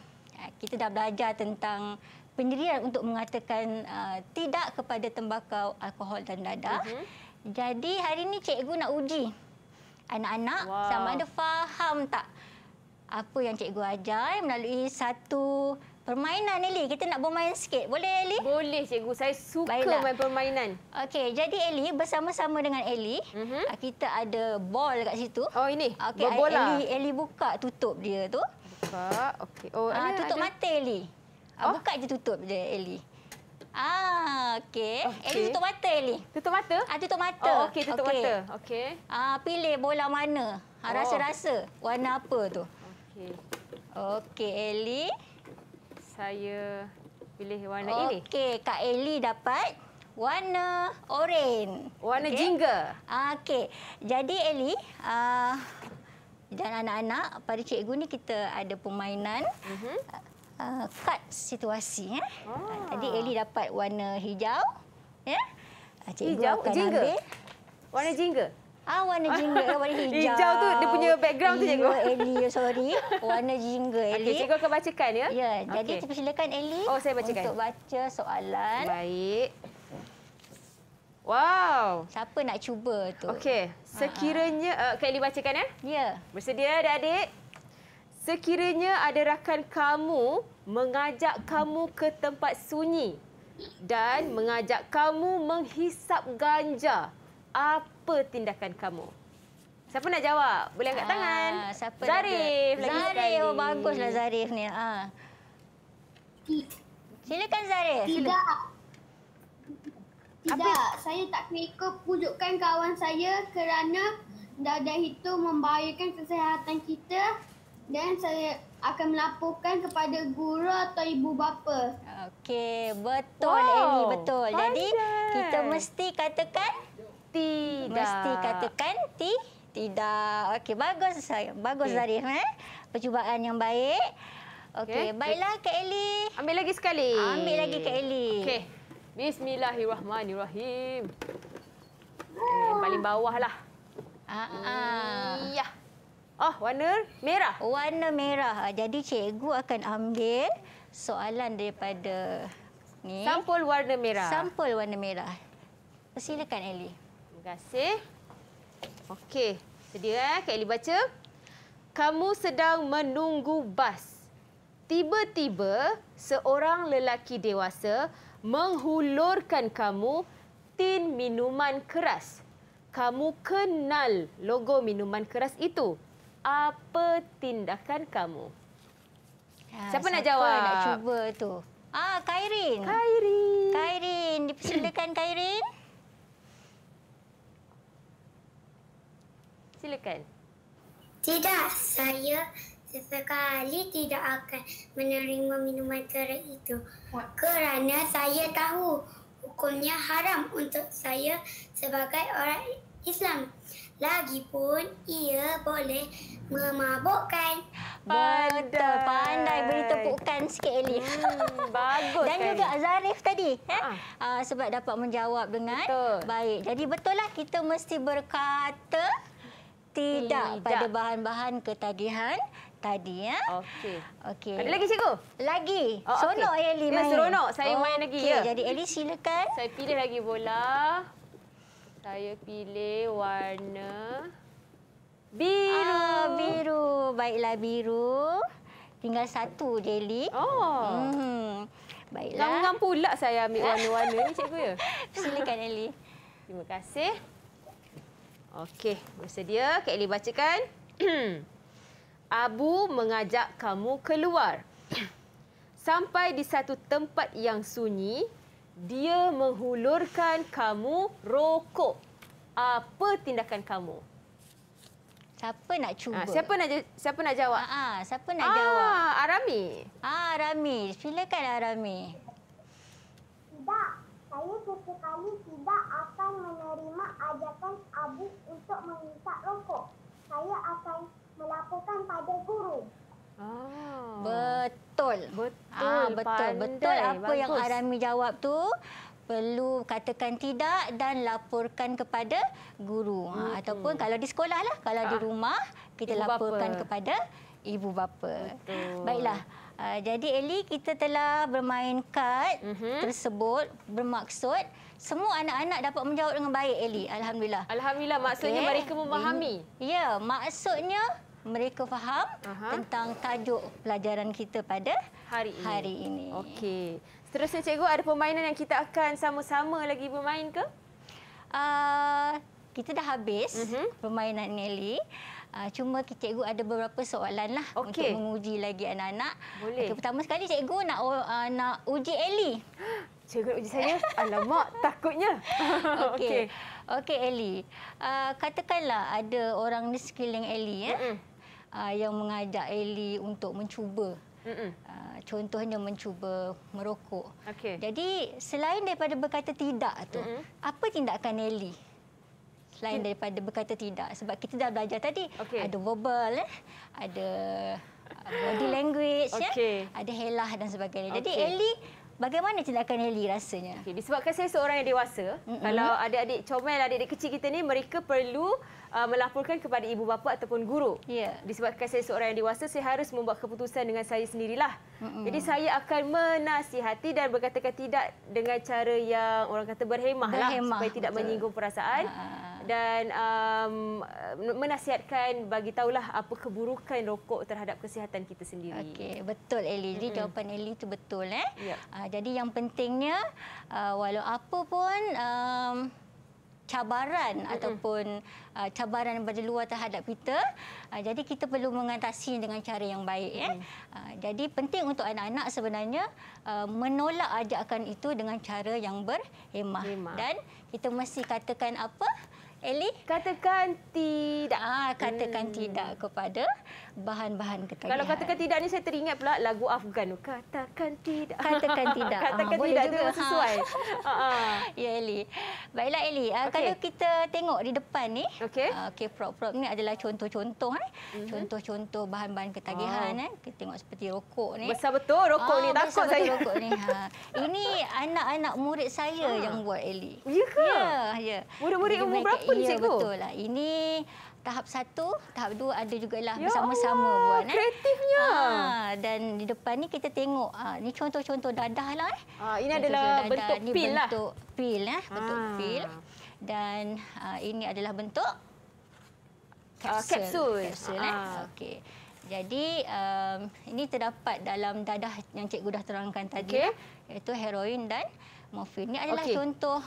[SPEAKER 3] Kita dah belajar tentang pendirian untuk mengatakan uh, tidak kepada tembakau, alkohol dan dadah. Mhm. Uh -huh. Jadi hari ini cikgu nak uji anak-anak wow. sama ada faham tak apa yang cikgu ajar eh, melalui satu permainan Eli. Kita nak bermain sikit. Boleh Eli? Boleh cikgu. Saya suka Baiklah. main permainan. Okey, jadi Eli bersama-sama dengan Eli, mhm. uh -huh. kita ada ball kat situ. Oh ini. Okey, Eli Eli buka tutup dia tu. Buka. Okey. Oh, ah, ada, ha, tutup ada. mata Eli. Ah, oh. Buka je tutup je Ellie. Ah, okey. Okay. Ellie tutup mata Ellie. Tutup mata? Ah, tutup mata. Oh, okey, tutup okay. mata.
[SPEAKER 2] Okey. Ah, pilih
[SPEAKER 3] bola mana. Ha, rasa-rasa oh. warna apa tu. Okey. Okey, Ellie.
[SPEAKER 2] Saya pilih warna okay. ini.
[SPEAKER 3] Okey, Kak Ellie dapat warna oren. Warna okay. jingga. Ah, okey. Jadi Ellie, ah, dan anak-anak, pada cikgu ni kita ada permainan. Uh mhm. ah, -huh uh, cut situasi ya. Eh. Oh. Tadi Eli dapat warna hijau ya. Yeah. Cikgu hijau akan jingga. ambil warna jingga. Ah warna *laughs* jingga warna hijau. hijau tu dia punya background Eli, tu cikgu. Eli oh, sorry. Warna jingga *laughs* Eli. Okay, cikgu akan bacakan ya. Ya, okay. jadi cikgu silakan Eli oh, saya bacakan. untuk baca soalan. Baik.
[SPEAKER 2] Wow. Siapa nak cuba tu? Okey. Ah, sekiranya uh, Kak Eli bacakan ya. Ya. Yeah. Bersedia adik-adik? Sekiranya ada rakan kamu mengajak kamu ke tempat sunyi dan mengajak kamu menghisap ganja, apa tindakan kamu? Siapa nak jawab? Boleh angkat ah, tangan. Aa, siapa Zarif. Lagi Zarif. Oh, baguslah Zarif ni.
[SPEAKER 3] Ha. Silakan Zarif. Tidak.
[SPEAKER 1] Tidak. Apa?
[SPEAKER 4] Saya tak kena ikut pujukkan kawan saya kerana dadah itu membahayakan kesihatan kita dan saya akan melaporkan kepada guru atau ibu bapa. Okey, betul wow. Amy, betul. Pandai.
[SPEAKER 3] Jadi kita mesti katakan tidak. Mesti katakan ti tidak. Okey, bagus saya. Bagus okay. Zarif eh. Percubaan yang baik.
[SPEAKER 2] Okey, okay. baiklah Kak Eli. Ambil lagi sekali. Ambil lagi Kak Eli. Okey. Bismillahirrahmanirrahim. Oh. Eh, paling bawah Ah, ah.
[SPEAKER 3] Ya. Yeah. Oh warna merah. Warna merah. Ah, jadi cikgu akan ambil soalan daripada ni. Sampul warna merah. Sampul
[SPEAKER 2] warna merah. Silakan Ellie. Terima kasih. Okey, sedia eh Kak Ellie baca. Kamu sedang menunggu bas. Tiba-tiba seorang lelaki dewasa menghulurkan kamu tin minuman keras. Kamu kenal logo minuman keras itu? apa tindakan kamu?
[SPEAKER 3] Ha, siapa, siapa nak jawab? Siapa nak cuba tu? Ah, Kairin. Kairin. Kairin,
[SPEAKER 4] dipersilakan *coughs* Kairin. Silakan. Tidak, saya sesekali tidak akan menerima minuman keras itu. Kerana saya tahu hukumnya haram untuk saya sebagai orang Islam. Lagipun ia boleh memabukkan. Betul. Pandai
[SPEAKER 3] beri tepukan sikit, Elif. Hmm,
[SPEAKER 2] *laughs* bagus. Dan juga
[SPEAKER 3] Zarif tadi. Ha? Ha. sebab dapat menjawab dengan betul. baik. Jadi betul lah kita mesti berkata tidak, tidak. pada bahan-bahan ketagihan tadi. ya. Okey. Okay. Ada lagi, Cikgu? Lagi. Oh, Sonok, okay. Eh, Elif. Ya, seronok. Saya okay. main lagi. Ya. Jadi, Elif
[SPEAKER 2] silakan. Saya pilih lagi bola. Saya pilih warna ah,
[SPEAKER 3] biru. Ah, biru. Baiklah biru. Tinggal satu
[SPEAKER 2] je, Oh. Hmm. Baiklah. Ngam-ngam pula saya ambil *laughs* warna-warna ni, cikgu ya. Silakan, Eli. Terima kasih. Okey, bersedia. Kak Eli bacakan. *clears throat* Abu mengajak kamu keluar. *clears throat* Sampai di satu tempat yang sunyi, dia menghulurkan kamu rokok. Apa tindakan kamu? Siapa nak ah, cuba? Ha, siapa nak siapa nak jawab? Ha, ha, siapa nak ha, jawab? Arami.
[SPEAKER 3] Ha, Arami. Silakan Arami.
[SPEAKER 4] Tidak. Saya sesekali tidak akan menerima ajakan Abu untuk menghisap rokok. Saya akan melaporkan pada guru. Ah.
[SPEAKER 3] Betul. Betul, ha, betul. Pandai, betul apa bagus. yang Arami jawab tu perlu katakan tidak dan laporkan kepada guru. Ha, hmm. Ataupun hmm. kalau di sekolah, lah, kalau ha. di rumah, kita ibu laporkan bapa. kepada ibu bapa. Betul. Baiklah. jadi Eli kita telah bermain kad mm -hmm. tersebut bermaksud semua anak-anak dapat menjawab dengan baik Eli alhamdulillah. Alhamdulillah maksudnya okay. mereka memahami. Ya, maksudnya mereka faham Aha. tentang tajuk pelajaran kita
[SPEAKER 2] pada hari ini. Hari ini. Okey. Seterusnya cikgu ada permainan yang kita akan sama-sama lagi bermain ke? Uh, kita dah habis uh mhm. -huh. permainan
[SPEAKER 3] Nelly. Uh, ah, cuma cikgu ada beberapa soalan lah okay. untuk menguji lagi anak-anak. Okay, pertama sekali cikgu nak uh, nak uji Ellie. *gasps* Cikgu uji saya? Alamak, *laughs* takutnya. *laughs* Okey. Okey okay, Ellie. Uh, katakanlah ada orang di sekeliling Ellie ya. Uh -uh uh, yang mengajak Eli untuk mencuba. Uh, contohnya mencuba merokok. Okay. Jadi selain daripada berkata tidak tu, Mm-mm. apa tindakan Eli? Selain daripada berkata tidak sebab kita dah belajar tadi okay. ada verbal eh, ada uh, body language eh? okay.
[SPEAKER 2] ya, ada helah dan sebagainya. Jadi okay. Bagaimana tindakan Heli rasanya? Okay, disebabkan saya seorang yang dewasa, mm-hmm. kalau adik-adik comel, adik-adik kecil kita ni mereka perlu uh, melaporkan kepada ibu bapa ataupun guru. Yeah. Disebabkan saya seorang yang dewasa, saya harus membuat keputusan dengan saya sendirilah. Mm-hmm. Jadi saya akan menasihati dan berkata-kata tidak dengan cara yang orang kata berhemah, berhemah lah, supaya betul. tidak menyinggung perasaan. Ha-ha dan um, menasihatkan bagi tahulah apa keburukan rokok terhadap kesihatan kita sendiri. Okey, betul
[SPEAKER 3] Eli. Jadi mm-hmm. jawapan Eli itu betul eh. Yeah. Uh, jadi yang pentingnya uh, walau apa pun um, cabaran Mm-mm. ataupun uh, cabaran dari luar terhadap kita uh, jadi kita perlu mengatasi dengan cara yang baik mm. eh uh, jadi penting untuk anak-anak sebenarnya uh, menolak ajakan itu dengan cara yang berhemah dan kita mesti katakan apa Ellie? Katakan tidak.
[SPEAKER 2] Ah, katakan hmm. tidak kepada bahan-bahan ketagihan. Kalau katakan tidak ni saya teringat pula lagu Afgan. Katakan tidak.
[SPEAKER 3] Katakan *laughs* tidak. katakan ah, tidak itu tu sesuai. Ha. Ha, ha. ya Eli. Baiklah Eli. Ah, okay. kalau kita tengok di depan ni. Okey. Uh, ah, okay, prop-prop ni adalah contoh-contoh. Eh. Mhm. Contoh-contoh bahan-bahan ketagihan. Oh. Eh. Kita tengok seperti rokok ni. Besar betul rokok oh, ni. Takut saya. Besar rokok ni. Ha. Ini anak-anak murid saya ha. yang buat Eli. Ya ke? Ya. ya. Murid-murid umur berapa ni ya, cikgu? Ya betul lah. Ini tahap satu, tahap dua ada juga lah ya bersama-sama ya buat. eh. kreatifnya. Ha, dan di depan ni kita tengok, ha, ni contoh-contoh dadah lah. Eh. Ha, ini contoh adalah bentuk pil lah. bentuk lah. Pil, eh. Bentuk pil. Dan ha, ini adalah bentuk
[SPEAKER 2] kapsul. Kapsul. Ha. Eh.
[SPEAKER 3] Okey. Jadi um, ini terdapat dalam dadah yang cikgu dah terangkan tadi. Okay. Iaitu heroin dan morfin. Ini adalah okay. contoh...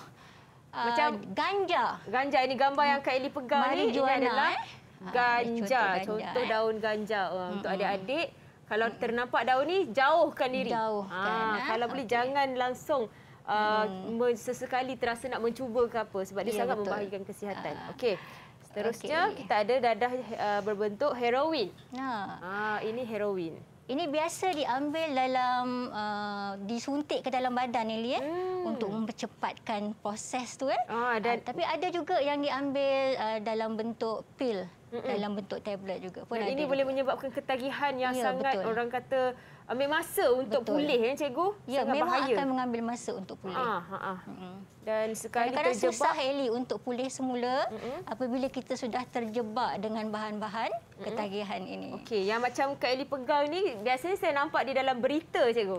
[SPEAKER 3] Ah, macam
[SPEAKER 2] ganja. Ganja ini gambar yang Kak Eli pegang Mari ni adalah eh? Ah, ganja. Eh? Contoh, ganja. contoh eh? daun ganja uh, hmm, untuk adik-adik. Hmm. Kalau hmm. ternampak daun ni jauhkan diri. Jauh. Ha, ah, eh? kalau boleh okay. jangan langsung Hmm. Uh, sesekali terasa nak mencuba ke apa sebab dia ya, sangat membahayakan kesihatan. Uh, Okey. Seterusnya okay. kita ada dadah uh, berbentuk heroin. Ha. ini heroin. Ini biasa
[SPEAKER 3] diambil dalam uh, disuntik ke dalam badan ni ya hmm. untuk mempercepatkan proses tu eh. Oh, ah, dan... uh, tapi ada juga yang diambil uh, dalam bentuk pil,
[SPEAKER 2] mm -mm. dalam bentuk
[SPEAKER 3] tablet juga pun dan Ini juga. boleh
[SPEAKER 2] menyebabkan ketagihan yang ya, sangat betul. orang kata ambil masa untuk Betul. pulih kan cikgu? Ya, Sangat memang bahaya. akan
[SPEAKER 3] mengambil masa untuk pulih. Ah, ha, ha, ha. Mm-hmm. Dan sekali Kadang-kadang terjebak... susah Eli untuk pulih semula mm-hmm. apabila kita sudah terjebak
[SPEAKER 2] dengan bahan-bahan mm-hmm. ketagihan ini. Okey, yang macam Kak Eli pegang ni biasanya saya nampak di dalam berita cikgu.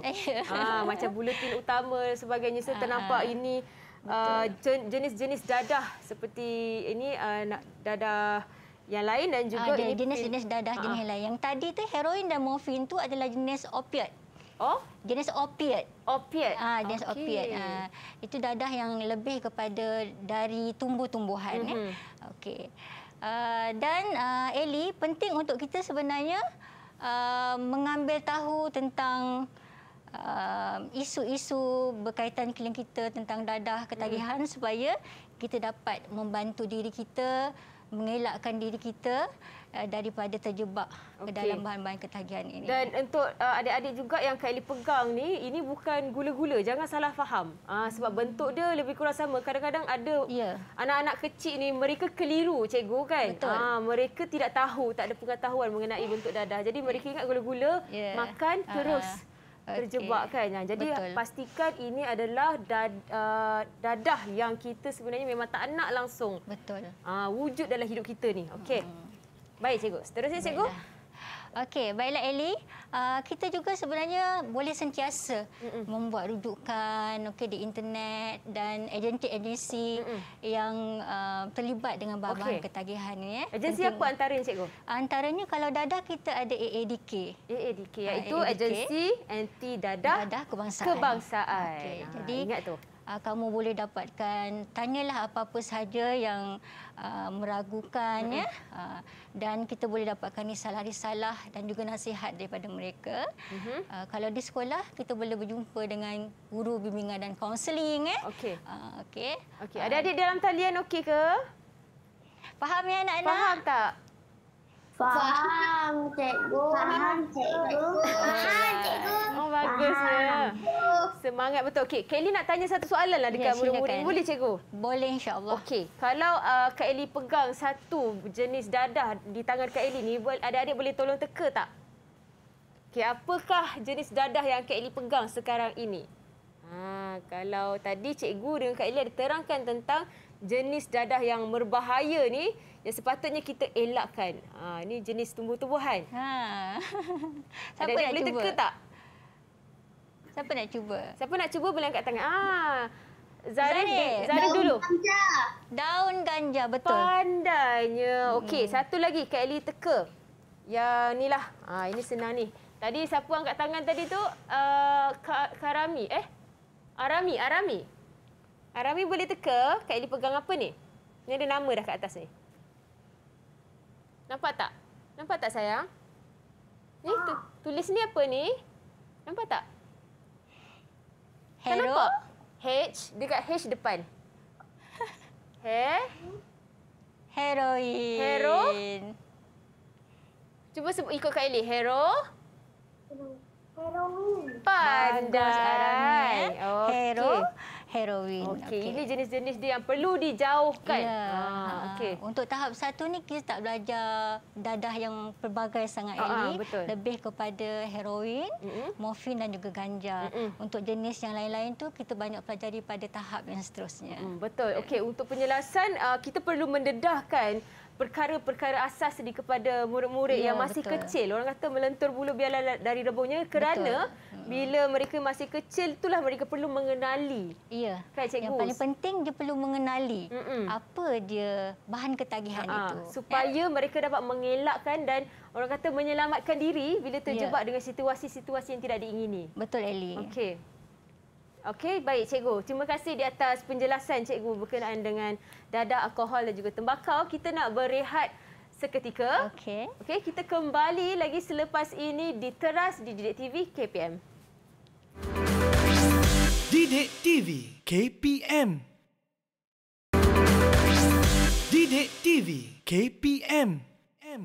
[SPEAKER 2] ha, *laughs* macam buletin utama sebagainya saya so, ternampak ah, ini uh, jenis-jenis dadah seperti ini uh, dadah yang lain dan juga ada ah, jenis-jenis dadah jenis lain. Yang tadi tu heroin dan morfin tu adalah jenis opiat.
[SPEAKER 3] Oh, jenis opiat. Opiat. Ah, jenis okay. opiat. Ah, itu dadah yang lebih kepada dari tumbuh-tumbuhan mm -hmm. eh. Okey. Uh, dan uh, Eli penting untuk kita sebenarnya uh, mengambil tahu tentang isu-isu uh, berkaitan klien kita tentang dadah ketagihan mm. supaya kita dapat membantu diri kita mengelakkan diri
[SPEAKER 2] kita uh, daripada terjebak okay. ke dalam bahan-bahan ketagihan ini. Dan untuk uh, adik-adik juga yang Kylie pegang ni, ini bukan gula-gula. Jangan salah faham. Uh, sebab bentuk dia lebih kurang sama. Kadang-kadang ada yeah. anak-anak kecil ni mereka keliru cikgu kan? Betul. Uh, mereka tidak tahu, tak ada pengetahuan mengenai bentuk dadah. Jadi mereka ya. ingat gula-gula, yeah. makan ah. terus. Uh-huh. Okay. Terjebak kan. Jadi Betul. pastikan ini adalah dadah, uh, dadah yang kita sebenarnya memang tak nak langsung. Betul. Uh, wujud dalam hidup kita ni. Okey. Hmm. Baik cikgu. Seterusnya cikgu. Baiklah. Okey, baiklah Eli. Uh, kita juga
[SPEAKER 3] sebenarnya boleh sentiasa Mm-mm. membuat rujukan okey di internet dan agensi-agensi Mm-mm. yang uh, terlibat dengan bahan okay. ketagihan ni ya. Agensi apa antara cikgu? Antaranya kalau dadah kita ada AADK. AADK ah, iaitu AADK. agensi anti dadah, dadah kebangsaan. kebangsaan. Okey, ha, jadi ingat tu. Ah, kamu boleh dapatkan tanyalah apa-apa sahaja yang uh, meragukan ya uh, dan kita boleh dapatkan risalah-risalah dan juga nasihat daripada mereka. Uh, kalau di sekolah kita boleh berjumpa dengan guru bimbingan dan kaunseling ya. Eh. Okey. Uh,
[SPEAKER 2] okey. Okey. Ada adik dalam talian okey ke? Faham ya anak-anak? Faham tak? Faham, cikgu.
[SPEAKER 4] Faham, cikgu. Faham,
[SPEAKER 2] cikgu. Oh, bagusnya. Semangat betul. Okey, Kelly nak tanya satu soalan lah dekat ya, murid-murid. Ya, Boleh, cikgu? Boleh, insyaAllah. Okey, kalau uh, Kak Eli pegang satu jenis dadah di tangan Kak Eli ni, adik-adik boleh tolong teka tak? Okey, apakah jenis dadah yang Kak Eli pegang sekarang ini? Ha, kalau tadi cikgu dengan Kak Eli ada terangkan tentang jenis dadah yang berbahaya ni yang sepatutnya kita elakkan. Ha ini jenis tumbuh-tumbuhan. Ha. *laughs*
[SPEAKER 1] Siapa Adik-adik nak boleh cuba? teka tak?
[SPEAKER 2] Siapa nak cuba? Siapa nak cuba boleh angkat tangan. Ah. Zarif, Zarif daun dulu. Ganja. Daun ganja betul. Pandainya. Hmm. Okey, satu lagi Kak Ellie teka. Ya, inilah. Ha, ini senang ni. Tadi siapa angkat tangan tadi tu? Uh, Karami, eh? Arami, Arami. Arami ah, boleh teka. Kak Ellie pegang apa ni? Ni ada nama dah kat atas ni. Nampak tak? Nampak tak sayang? Ni ah. tu, tulis ni apa ni? Nampak tak? Hero. Kan H dekat H depan. *laughs* He? Heroin. Hero? Cuba sebut ikut Kak Ellie. Hero? Hero. Heroin.
[SPEAKER 1] Pandai. Bagus Arami. Okay. Eh. Hero?
[SPEAKER 3] heroin. Okey, okay. ini jenis-jenis dia yang perlu dijauhkan. Ya. Ha, ah, okay. Untuk tahap satu ni kita tak belajar dadah yang pelbagai sangat ha, ini. Betul. Lebih kepada heroin, mm -hmm. morfin dan juga ganja. Mm -hmm. Untuk jenis yang lain-lain tu kita banyak pelajari pada tahap yang seterusnya.
[SPEAKER 2] Mm, betul. Ya. Okey, untuk penjelasan kita perlu mendedahkan perkara-perkara asas di kepada murid-murid ya, yang masih betul. kecil. Orang kata melentur bulu biarlah dari rebungnya kerana betul. Hmm. bila mereka masih kecil itulah mereka perlu mengenali. Ya. Kan, yang Gus? paling penting dia perlu mengenali Mm-mm. apa
[SPEAKER 3] dia bahan ketagihan Aa, ah, itu. Supaya ya.
[SPEAKER 2] mereka dapat mengelakkan dan orang kata menyelamatkan diri bila terjebak ya. dengan situasi-situasi yang tidak diingini. Betul Eli. Okey. Okey, baik cikgu. Terima kasih di atas penjelasan cikgu berkenaan dengan dada alkohol dan juga tembakau. Kita nak berehat seketika. Okey. Okey, kita kembali lagi selepas ini di Teras di Didik TV KPM.
[SPEAKER 1] Didik TV KPM. Didik TV KPM.
[SPEAKER 2] M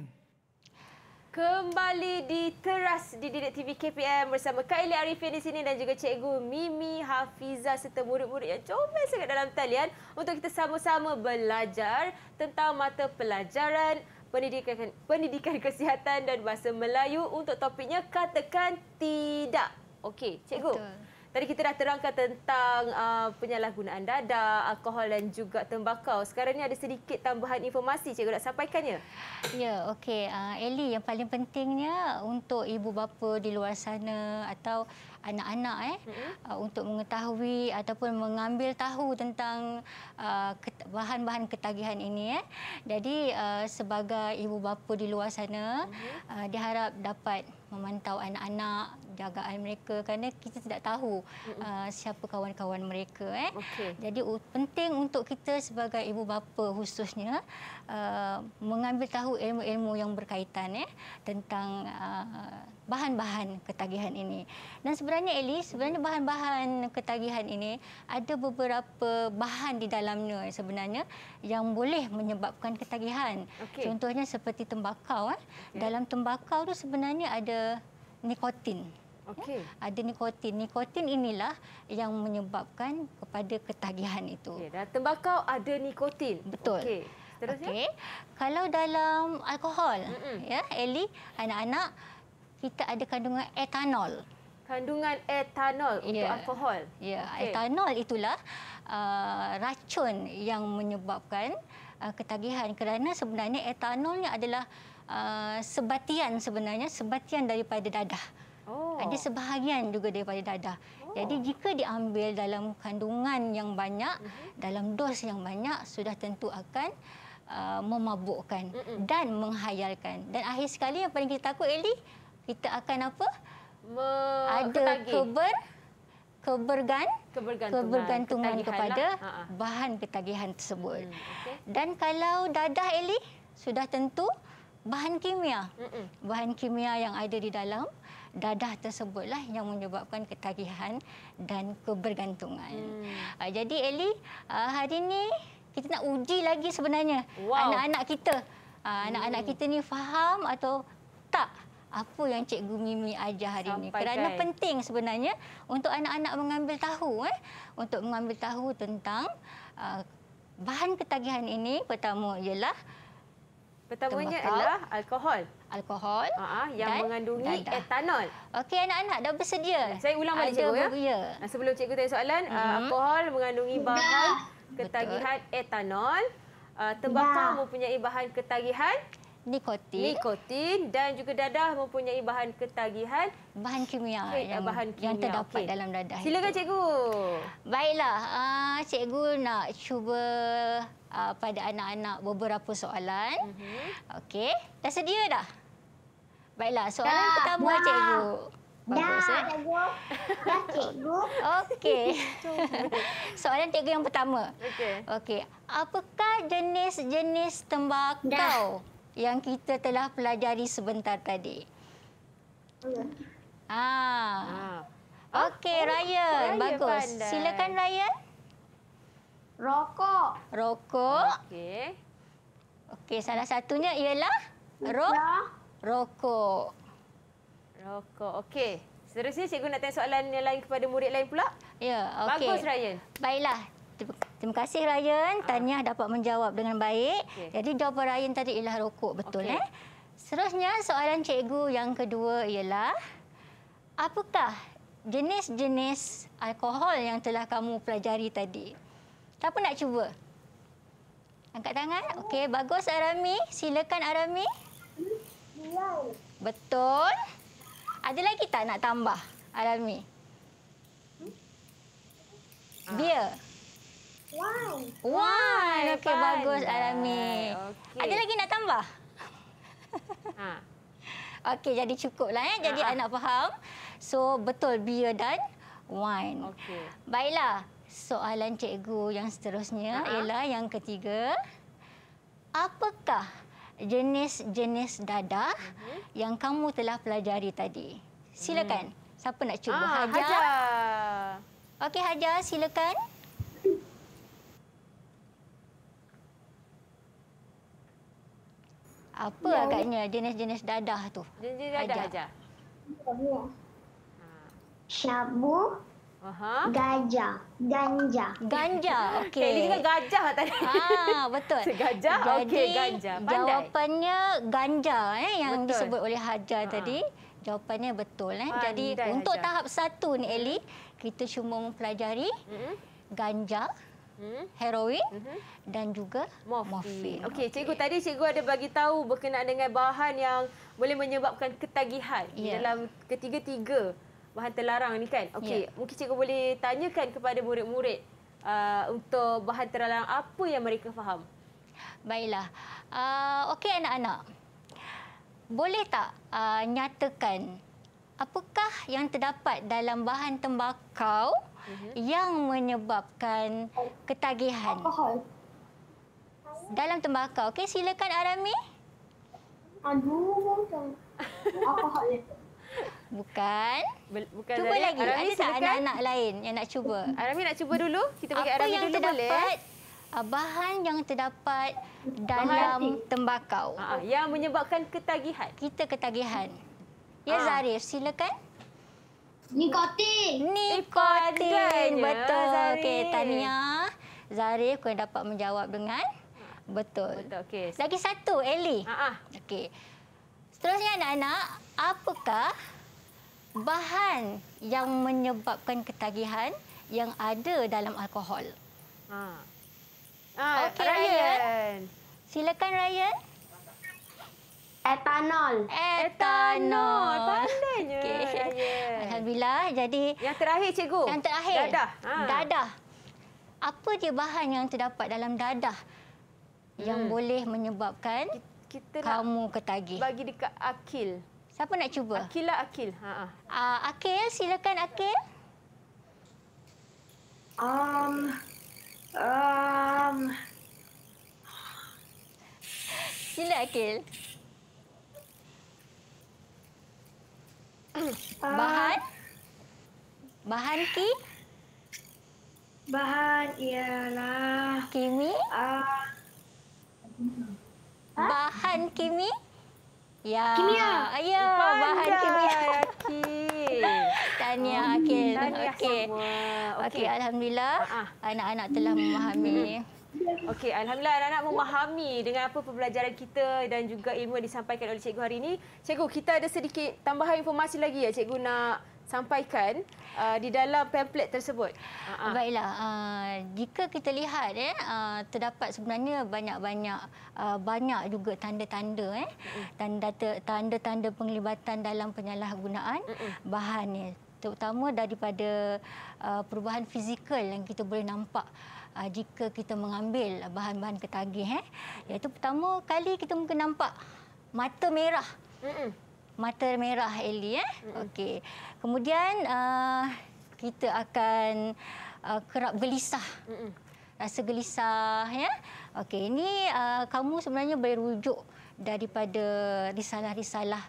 [SPEAKER 2] kembali di teras di Didik TV KPM bersama Kaili Arifin di sini dan juga Cikgu Mimi Hafiza serta murid-murid yang comel sangat dalam talian untuk kita sama-sama belajar tentang mata pelajaran pendidikan pendidikan kesihatan dan bahasa Melayu untuk topiknya katakan tidak. Okey, Cikgu. Betul. Tadi kita dah terangkan tentang uh, penyalahgunaan dada, alkohol dan juga tembakau. Sekarang ni ada sedikit tambahan informasi cikgu nak sampaikannya.
[SPEAKER 3] Ya, okey. Uh, Ellie, yang paling pentingnya untuk ibu bapa di luar sana atau anak-anak eh mm-hmm. Uh, untuk mengetahui ataupun mengambil tahu tentang uh, bahan-bahan ketagihan ini eh. Jadi uh, sebagai ibu bapa di luar sana mm-hmm. uh, diharap dapat memantau anak-anak jagaan mereka kerana kita tidak tahu uh, siapa kawan-kawan mereka eh. Okay. Jadi penting untuk kita sebagai ibu bapa khususnya uh, mengambil tahu ilmu-ilmu yang berkaitan eh tentang uh, bahan-bahan ketagihan ini. Dan sebenarnya Eli, sebenarnya bahan-bahan ketagihan ini ada beberapa bahan di dalamnya sebenarnya yang boleh menyebabkan ketagihan. Okay. Contohnya seperti tembakau eh. Okay. Dalam tembakau tu sebenarnya ada nikotin. Okay. Ada nikotin. Nikotin inilah yang menyebabkan kepada ketagihan itu. Okay. Dan tembakau ada nikotin. Betul. Okay. Terus okay. Kalau dalam alkohol, mm -mm. ya, Eli, anak-anak, kita ada kandungan etanol. Kandungan etanol yeah. untuk ya. alkohol. Ya, yeah. okay. etanol itulah uh, racun yang menyebabkan uh, ketagihan. Kerana sebenarnya etanolnya adalah uh, sebatian sebenarnya, sebatian daripada dadah. Mm Oh. Ada sebahagian juga daripada dadah. Oh. Jadi jika diambil dalam kandungan yang banyak, mm -hmm. dalam dos yang banyak, sudah tentu akan uh, memabukkan mm -mm. dan menghayalkan. Dan akhir sekali yang paling kita takut, Eli, kita akan apa?
[SPEAKER 2] Me Ada keber,
[SPEAKER 3] kebergan,
[SPEAKER 2] kebergantungan, kebergantungan kepada lah.
[SPEAKER 3] bahan ketagihan tersebut. Mm, okay. Dan kalau dadah, Eli, sudah tentu, Bahan kimia, mm -mm. bahan kimia yang ada di dalam mm dadah tersebutlah yang menyebabkan ketagihan dan kebergantungan. Hmm. Ah, jadi Eli, ah, hari ini kita nak uji lagi sebenarnya wow. anak-anak kita. Ah, anak-anak hmm. kita ni faham atau tak apa yang Cikgu Mimi ajar hari ini. Kerana kai. penting sebenarnya untuk anak-anak mengambil tahu. Eh, untuk mengambil tahu tentang bahan ketagihan ini. Pertama ialah...
[SPEAKER 2] Pertamanya adalah alkohol alkohol uh-huh, yang dan mengandungi dadah. etanol. Okey anak-anak dah bersedia? Saya ulang balik cikgu ber- ya. ya. Sebelum cikgu tanya soalan, uh-huh. alkohol mengandungi bahan ketagihan Betul. etanol. Uh, tembakau ya. mempunyai bahan ketagihan nikotin. Nikotin dan juga dadah mempunyai bahan ketagihan. Bahan kimia, yang, bahan kimia. yang terdapat okay. dalam dadah. Silakan
[SPEAKER 3] itu. cikgu. Baiklah, uh, cikgu nak cuba uh, pada anak-anak beberapa soalan. Mm -hmm. Okey, dah sedia dah? Baiklah, soalan dah. pertama Wah. cikgu. Bagus, dah, cikgu. Eh? Dah, cikgu. Okey. *laughs* soalan cikgu yang pertama. Okey. Okay. Apakah jenis-jenis tembakau? Dah yang kita telah pelajari sebentar tadi. Ya. Ah.
[SPEAKER 2] ah. Okey, Ryan. Bagus. Silakan,
[SPEAKER 3] Ryan. Rokok. Rokok. Okey. Okey, salah satunya ialah rok rokok.
[SPEAKER 2] Rokok. Okey. Seterusnya, cikgu nak tanya soalan yang lain kepada murid lain pula.
[SPEAKER 3] Ya, okey. Bagus,
[SPEAKER 2] Ryan. Baiklah.
[SPEAKER 3] Terima kasih Ryan, ah. tahniah dapat menjawab dengan baik. Okay. Jadi jawapan Ryan tadi ialah rokok betul okay. eh. Seterusnya soalan cikgu yang kedua ialah apakah jenis-jenis alkohol yang telah kamu pelajari tadi? Siapa nak cuba? Angkat tangan. Okey, bagus Arami. Silakan Arami. Betul. Ada lagi tak nak tambah Arami? Ah. Bia. Why? Why? Okey, kan? bagus Alami. Okay. Ada lagi nak tambah? Ha. Okey, jadi cukuplah. Eh. Jadi ha. anak faham. So betul beer dan wine. Okey. Baiklah. Soalan cikgu yang seterusnya ha. ialah yang ketiga. Apakah jenis-jenis dadah uh yang kamu telah pelajari tadi? Silakan. Hmm. Siapa nak cuba? Ha, Hajar. Hajar. Okey, Hajar, silakan. Apa ya. agaknya jenis-jenis dadah tu? Jenis-jenis dadah aja.
[SPEAKER 4] Syabu.
[SPEAKER 2] Aha. Gajah.
[SPEAKER 4] Ganja. Ganja, okey. Kali juga gajah tadi. Ah, betul. *laughs* Gajah, okey, ganja. Pandai. Jawapannya
[SPEAKER 3] ganja eh, yang betul. disebut oleh Hajar Aha. tadi. Jawapannya betul. Eh. Jadi untuk Hajar. tahap satu ni, Eli, kita cuma mempelajari mm -hmm. ganja heroin mm
[SPEAKER 2] -hmm. dan juga morfin. morfin. Okey, okay. cikgu tadi cikgu ada bagi tahu berkenaan dengan bahan yang boleh menyebabkan ketagihan yeah. dalam ketiga-tiga bahan terlarang ni kan. Okey, yeah. mungkin cikgu boleh tanyakan kepada murid-murid uh, untuk bahan terlarang apa yang mereka faham? Baiklah. Uh, okey anak-anak.
[SPEAKER 3] Boleh tak uh, nyatakan apakah yang terdapat dalam bahan tembakau? Mhm. yang menyebabkan ketagihan. Dalam tembakau. Okey, silakan Arami. Aduh, macam. Bukan.
[SPEAKER 2] Bukan. Cuba lagi. Arami Ada tak anak-anak lain
[SPEAKER 3] yang nak cuba? Arami nak cuba dulu. Kita bagi Arami dulu boleh. Apa ah, yang terdapat, bahan yang terdapat dalam tembakau. Ah, ah, yang menyebabkan ketagihan. Kita ketagihan. Ya, Zarif, silakan. Nikotin. Nikotin. Betul Zarif. Okey, Tania. Zarif kau dapat menjawab dengan betul. Betul. Okey. Lagi satu, Eli. Ha Okey. Seterusnya anak-anak, apakah bahan yang menyebabkan ketagihan yang ada dalam alkohol?
[SPEAKER 4] Ha.
[SPEAKER 2] Ah, okay, Ryan. Ryan.
[SPEAKER 3] Silakan Ryan. Etanol. Etanol. Pandainya. Okay. Ya, ya. Alhamdulillah. Jadi Yang terakhir cikgu. Yang terakhir. Dadah. Ha. Dadah. Apa dia bahan yang terdapat dalam dadah yang hmm. boleh menyebabkan kita kamu ketagih? Bagi dekat Akil. Siapa nak cuba? Akilah Akil. Ha -ha. Uh, Akil, silakan Akil. Um, um. Sila Akil.
[SPEAKER 4] Bahan? Bahan ki? Bahan ialah...
[SPEAKER 3] Kimi? Uh... Bahan kimi? Ya. Kimia. Ya, Panda. bahan kimia. *laughs* Yakin. Tahniah. Hmm, okey. Okey. Okey, alhamdulillah. Ha, ha.
[SPEAKER 2] Anak-anak uh -huh. telah memahami. Uh hmm. -huh. Okey, alhamdulillah anak-anak memahami dengan apa pembelajaran kita dan juga ilmu yang disampaikan oleh cikgu hari ini. Cikgu, kita ada sedikit tambahan informasi lagi ya cikgu nak sampaikan uh, di dalam pamflet tersebut. Uh-huh. Baiklah, uh, jika kita lihat
[SPEAKER 3] eh uh, terdapat sebenarnya banyak-banyak uh, banyak juga tanda-tanda eh dan uh-huh. tanda-tanda penglibatan dalam penyalahgunaan uh-huh. bahan ni. Terutama daripada uh, perubahan fizikal yang kita boleh nampak uh, jika kita mengambil bahan-bahan ketagih. Eh? Iaitu pertama kali kita mungkin nampak mata merah. Mm -mm. Mata merah Ellie. Eh? Mm -mm. Okey. Kemudian uh, kita akan uh, kerap gelisah. Mm -mm. Rasa gelisah. Ya? Okey, ini uh, kamu sebenarnya boleh rujuk daripada risalah-risalah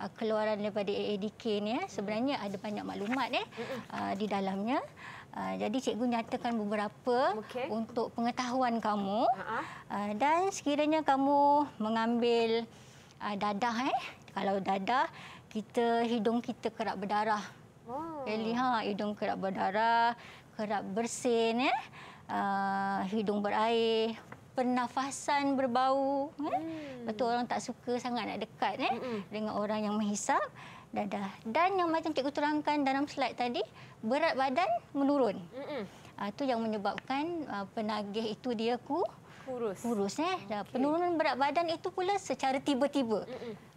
[SPEAKER 3] uh, keluaran daripada AADK ini. Eh. Sebenarnya ada banyak maklumat ya, di dalamnya. Ah, jadi cikgu nyatakan beberapa okay. untuk pengetahuan kamu. Uh, dan sekiranya kamu mengambil uh, dadah eh. Kalau dadah kita hidung kita kerap berdarah. Oh. Eh, lihat hidung kerap berdarah, kerap bersin eh. Uh, hidung berair, pernafasan berbau eh. Hmm. Betul orang tak suka sangat nak dekat eh hmm. dengan orang yang menghisap. Dada Dan yang macam cikgu terangkan dalam slide tadi, berat badan menurun. Ha, tu yang menyebabkan uh, penagih itu dia ku kurus. Kurus eh. Okay. Penurunan berat badan itu pula secara tiba-tiba.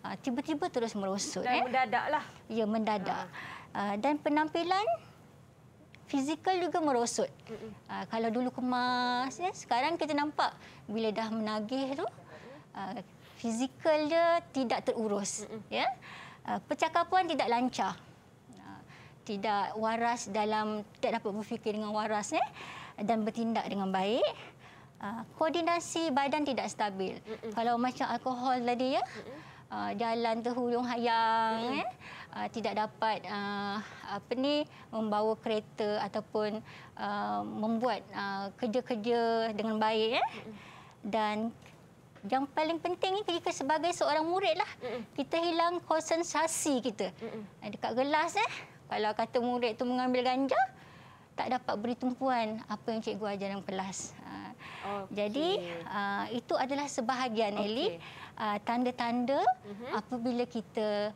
[SPEAKER 3] Ha, tiba-tiba terus merosot dan eh. lah. Ya, mendadak. Ha. Ha, dan penampilan fizikal juga merosot. Ha, kalau dulu kemas, ya, sekarang kita nampak bila dah menagih tu, ha, fizikal dia tidak terurus, Mm-mm. ya. Ah, percakapan tidak lancar. Ah, tidak waras dalam tidak dapat berfikir dengan waras eh dan bertindak dengan baik. Ah, koordinasi badan tidak stabil. Mm-mm. Kalau macam alkohol tadi ya. jalan terhulung hayang eh tidak dapat apa ni membawa kereta ataupun membuat kerja-kerja dengan baik eh dan yang paling penting ni jika sebagai seorang murid lah kita hilang konsentrasi kita Mm-mm. Eh, dekat gelas eh kalau kata murid tu mengambil ganja tak dapat beri tumpuan apa yang cikgu ajar dalam kelas. Ha. Okay. Jadi ha, itu adalah sebahagian okay. Eli ha, tanda-tanda
[SPEAKER 2] mm-hmm. apabila kita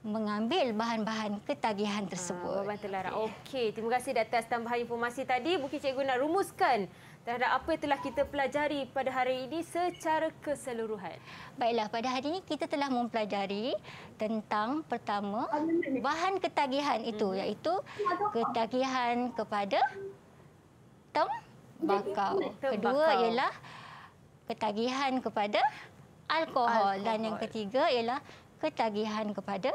[SPEAKER 2] mengambil bahan-bahan ketagihan ah, tersebut. Ha, Okey, okay. terima kasih atas tambahan informasi tadi. Mungkin cikgu nak rumuskan terhadap apa yang telah kita pelajari pada hari ini secara keseluruhan. Baiklah, pada hari ini kita
[SPEAKER 3] telah mempelajari tentang pertama bahan ketagihan itu hmm. iaitu ketagihan kepada tembakau. Kedua ialah ketagihan kepada alkohol, alkohol. dan yang ketiga ialah ketagihan kepada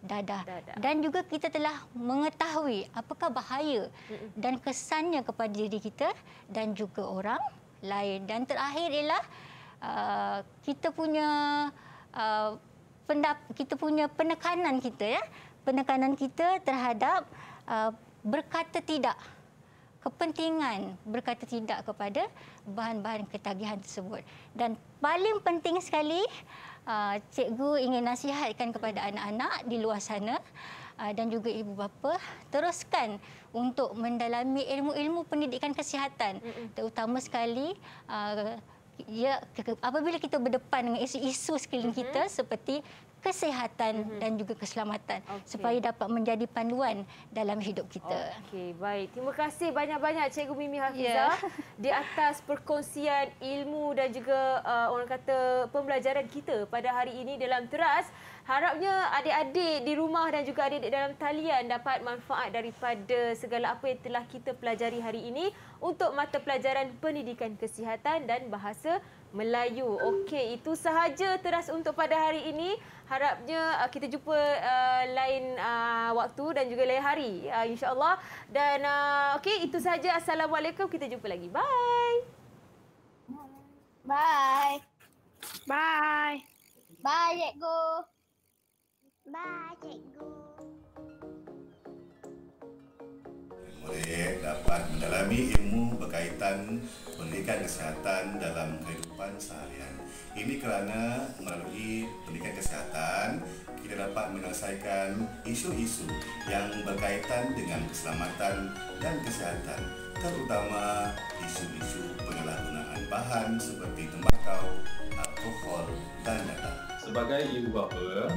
[SPEAKER 3] dadah. dadah dan juga kita telah mengetahui apakah bahaya dan kesannya kepada diri kita dan juga orang lain dan terakhir ialah uh, kita punya uh, pendap kita punya penekanan kita ya penekanan kita terhadap uh, berkata tidak kepentingan berkata tidak kepada bahan-bahan ketagihan tersebut dan paling penting sekali Ah, cikgu ingin nasihatkan kepada anak-anak di luar sana ah, dan juga ibu bapa teruskan untuk mendalami ilmu-ilmu pendidikan kesihatan terutama sekali ah, ya apabila kita berdepan dengan isu-isu sekeliling mm-hmm. kita seperti kesihatan mm-hmm. dan juga keselamatan okay. supaya dapat menjadi panduan dalam
[SPEAKER 2] hidup kita. Okey, baik. Terima kasih banyak-banyak Cikgu Mimi ya. Hafizah *laughs* yeah. di atas perkongsian ilmu dan juga uh, orang kata pembelajaran kita pada hari ini dalam teras Harapnya adik-adik di rumah dan juga adik-adik dalam talian dapat manfaat daripada segala apa yang telah kita pelajari hari ini untuk mata pelajaran pendidikan kesihatan dan bahasa Melayu. Okey, itu sahaja teras untuk pada hari ini. Harapnya uh, kita jumpa uh, lain uh, waktu dan juga lain hari uh, insya Dan uh, okey, itu sahaja. Assalamualaikum. Kita jumpa lagi. Bye.
[SPEAKER 4] Bye. Bye. Bye,
[SPEAKER 1] Cikgu. Murid dapat mendalami ilmu berkaitan pendidikan kesihatan dalam kehidupan seharian. Ini kerana melalui pendidikan
[SPEAKER 3] kesihatan, kita dapat menyelesaikan isu-isu yang berkaitan dengan keselamatan dan kesihatan, terutama isu-isu
[SPEAKER 4] penyalahgunaan bahan seperti tembakau, alkohol dan data. Sebagai ibu bapa,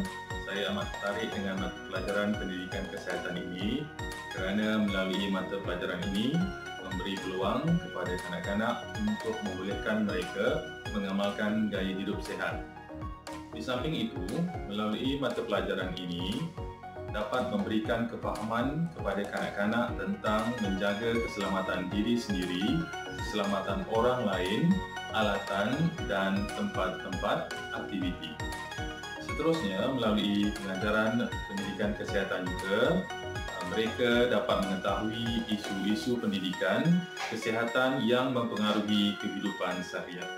[SPEAKER 4] saya amat tertarik dengan mata pelajaran pendidikan kesihatan ini
[SPEAKER 2] kerana melalui mata pelajaran ini memberi peluang kepada kanak-kanak untuk membolehkan mereka mengamalkan gaya hidup sehat. Di samping itu, melalui mata pelajaran ini dapat memberikan kefahaman kepada kanak-kanak tentang menjaga keselamatan diri sendiri, keselamatan orang lain, alatan dan tempat-tempat aktiviti seterusnya melalui pengajaran pendidikan kesihatan juga uh, mereka dapat mengetahui isu-isu pendidikan kesihatan yang mempengaruhi kehidupan seharian.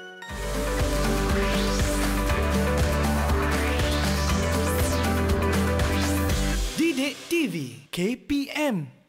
[SPEAKER 1] Didik TV KPM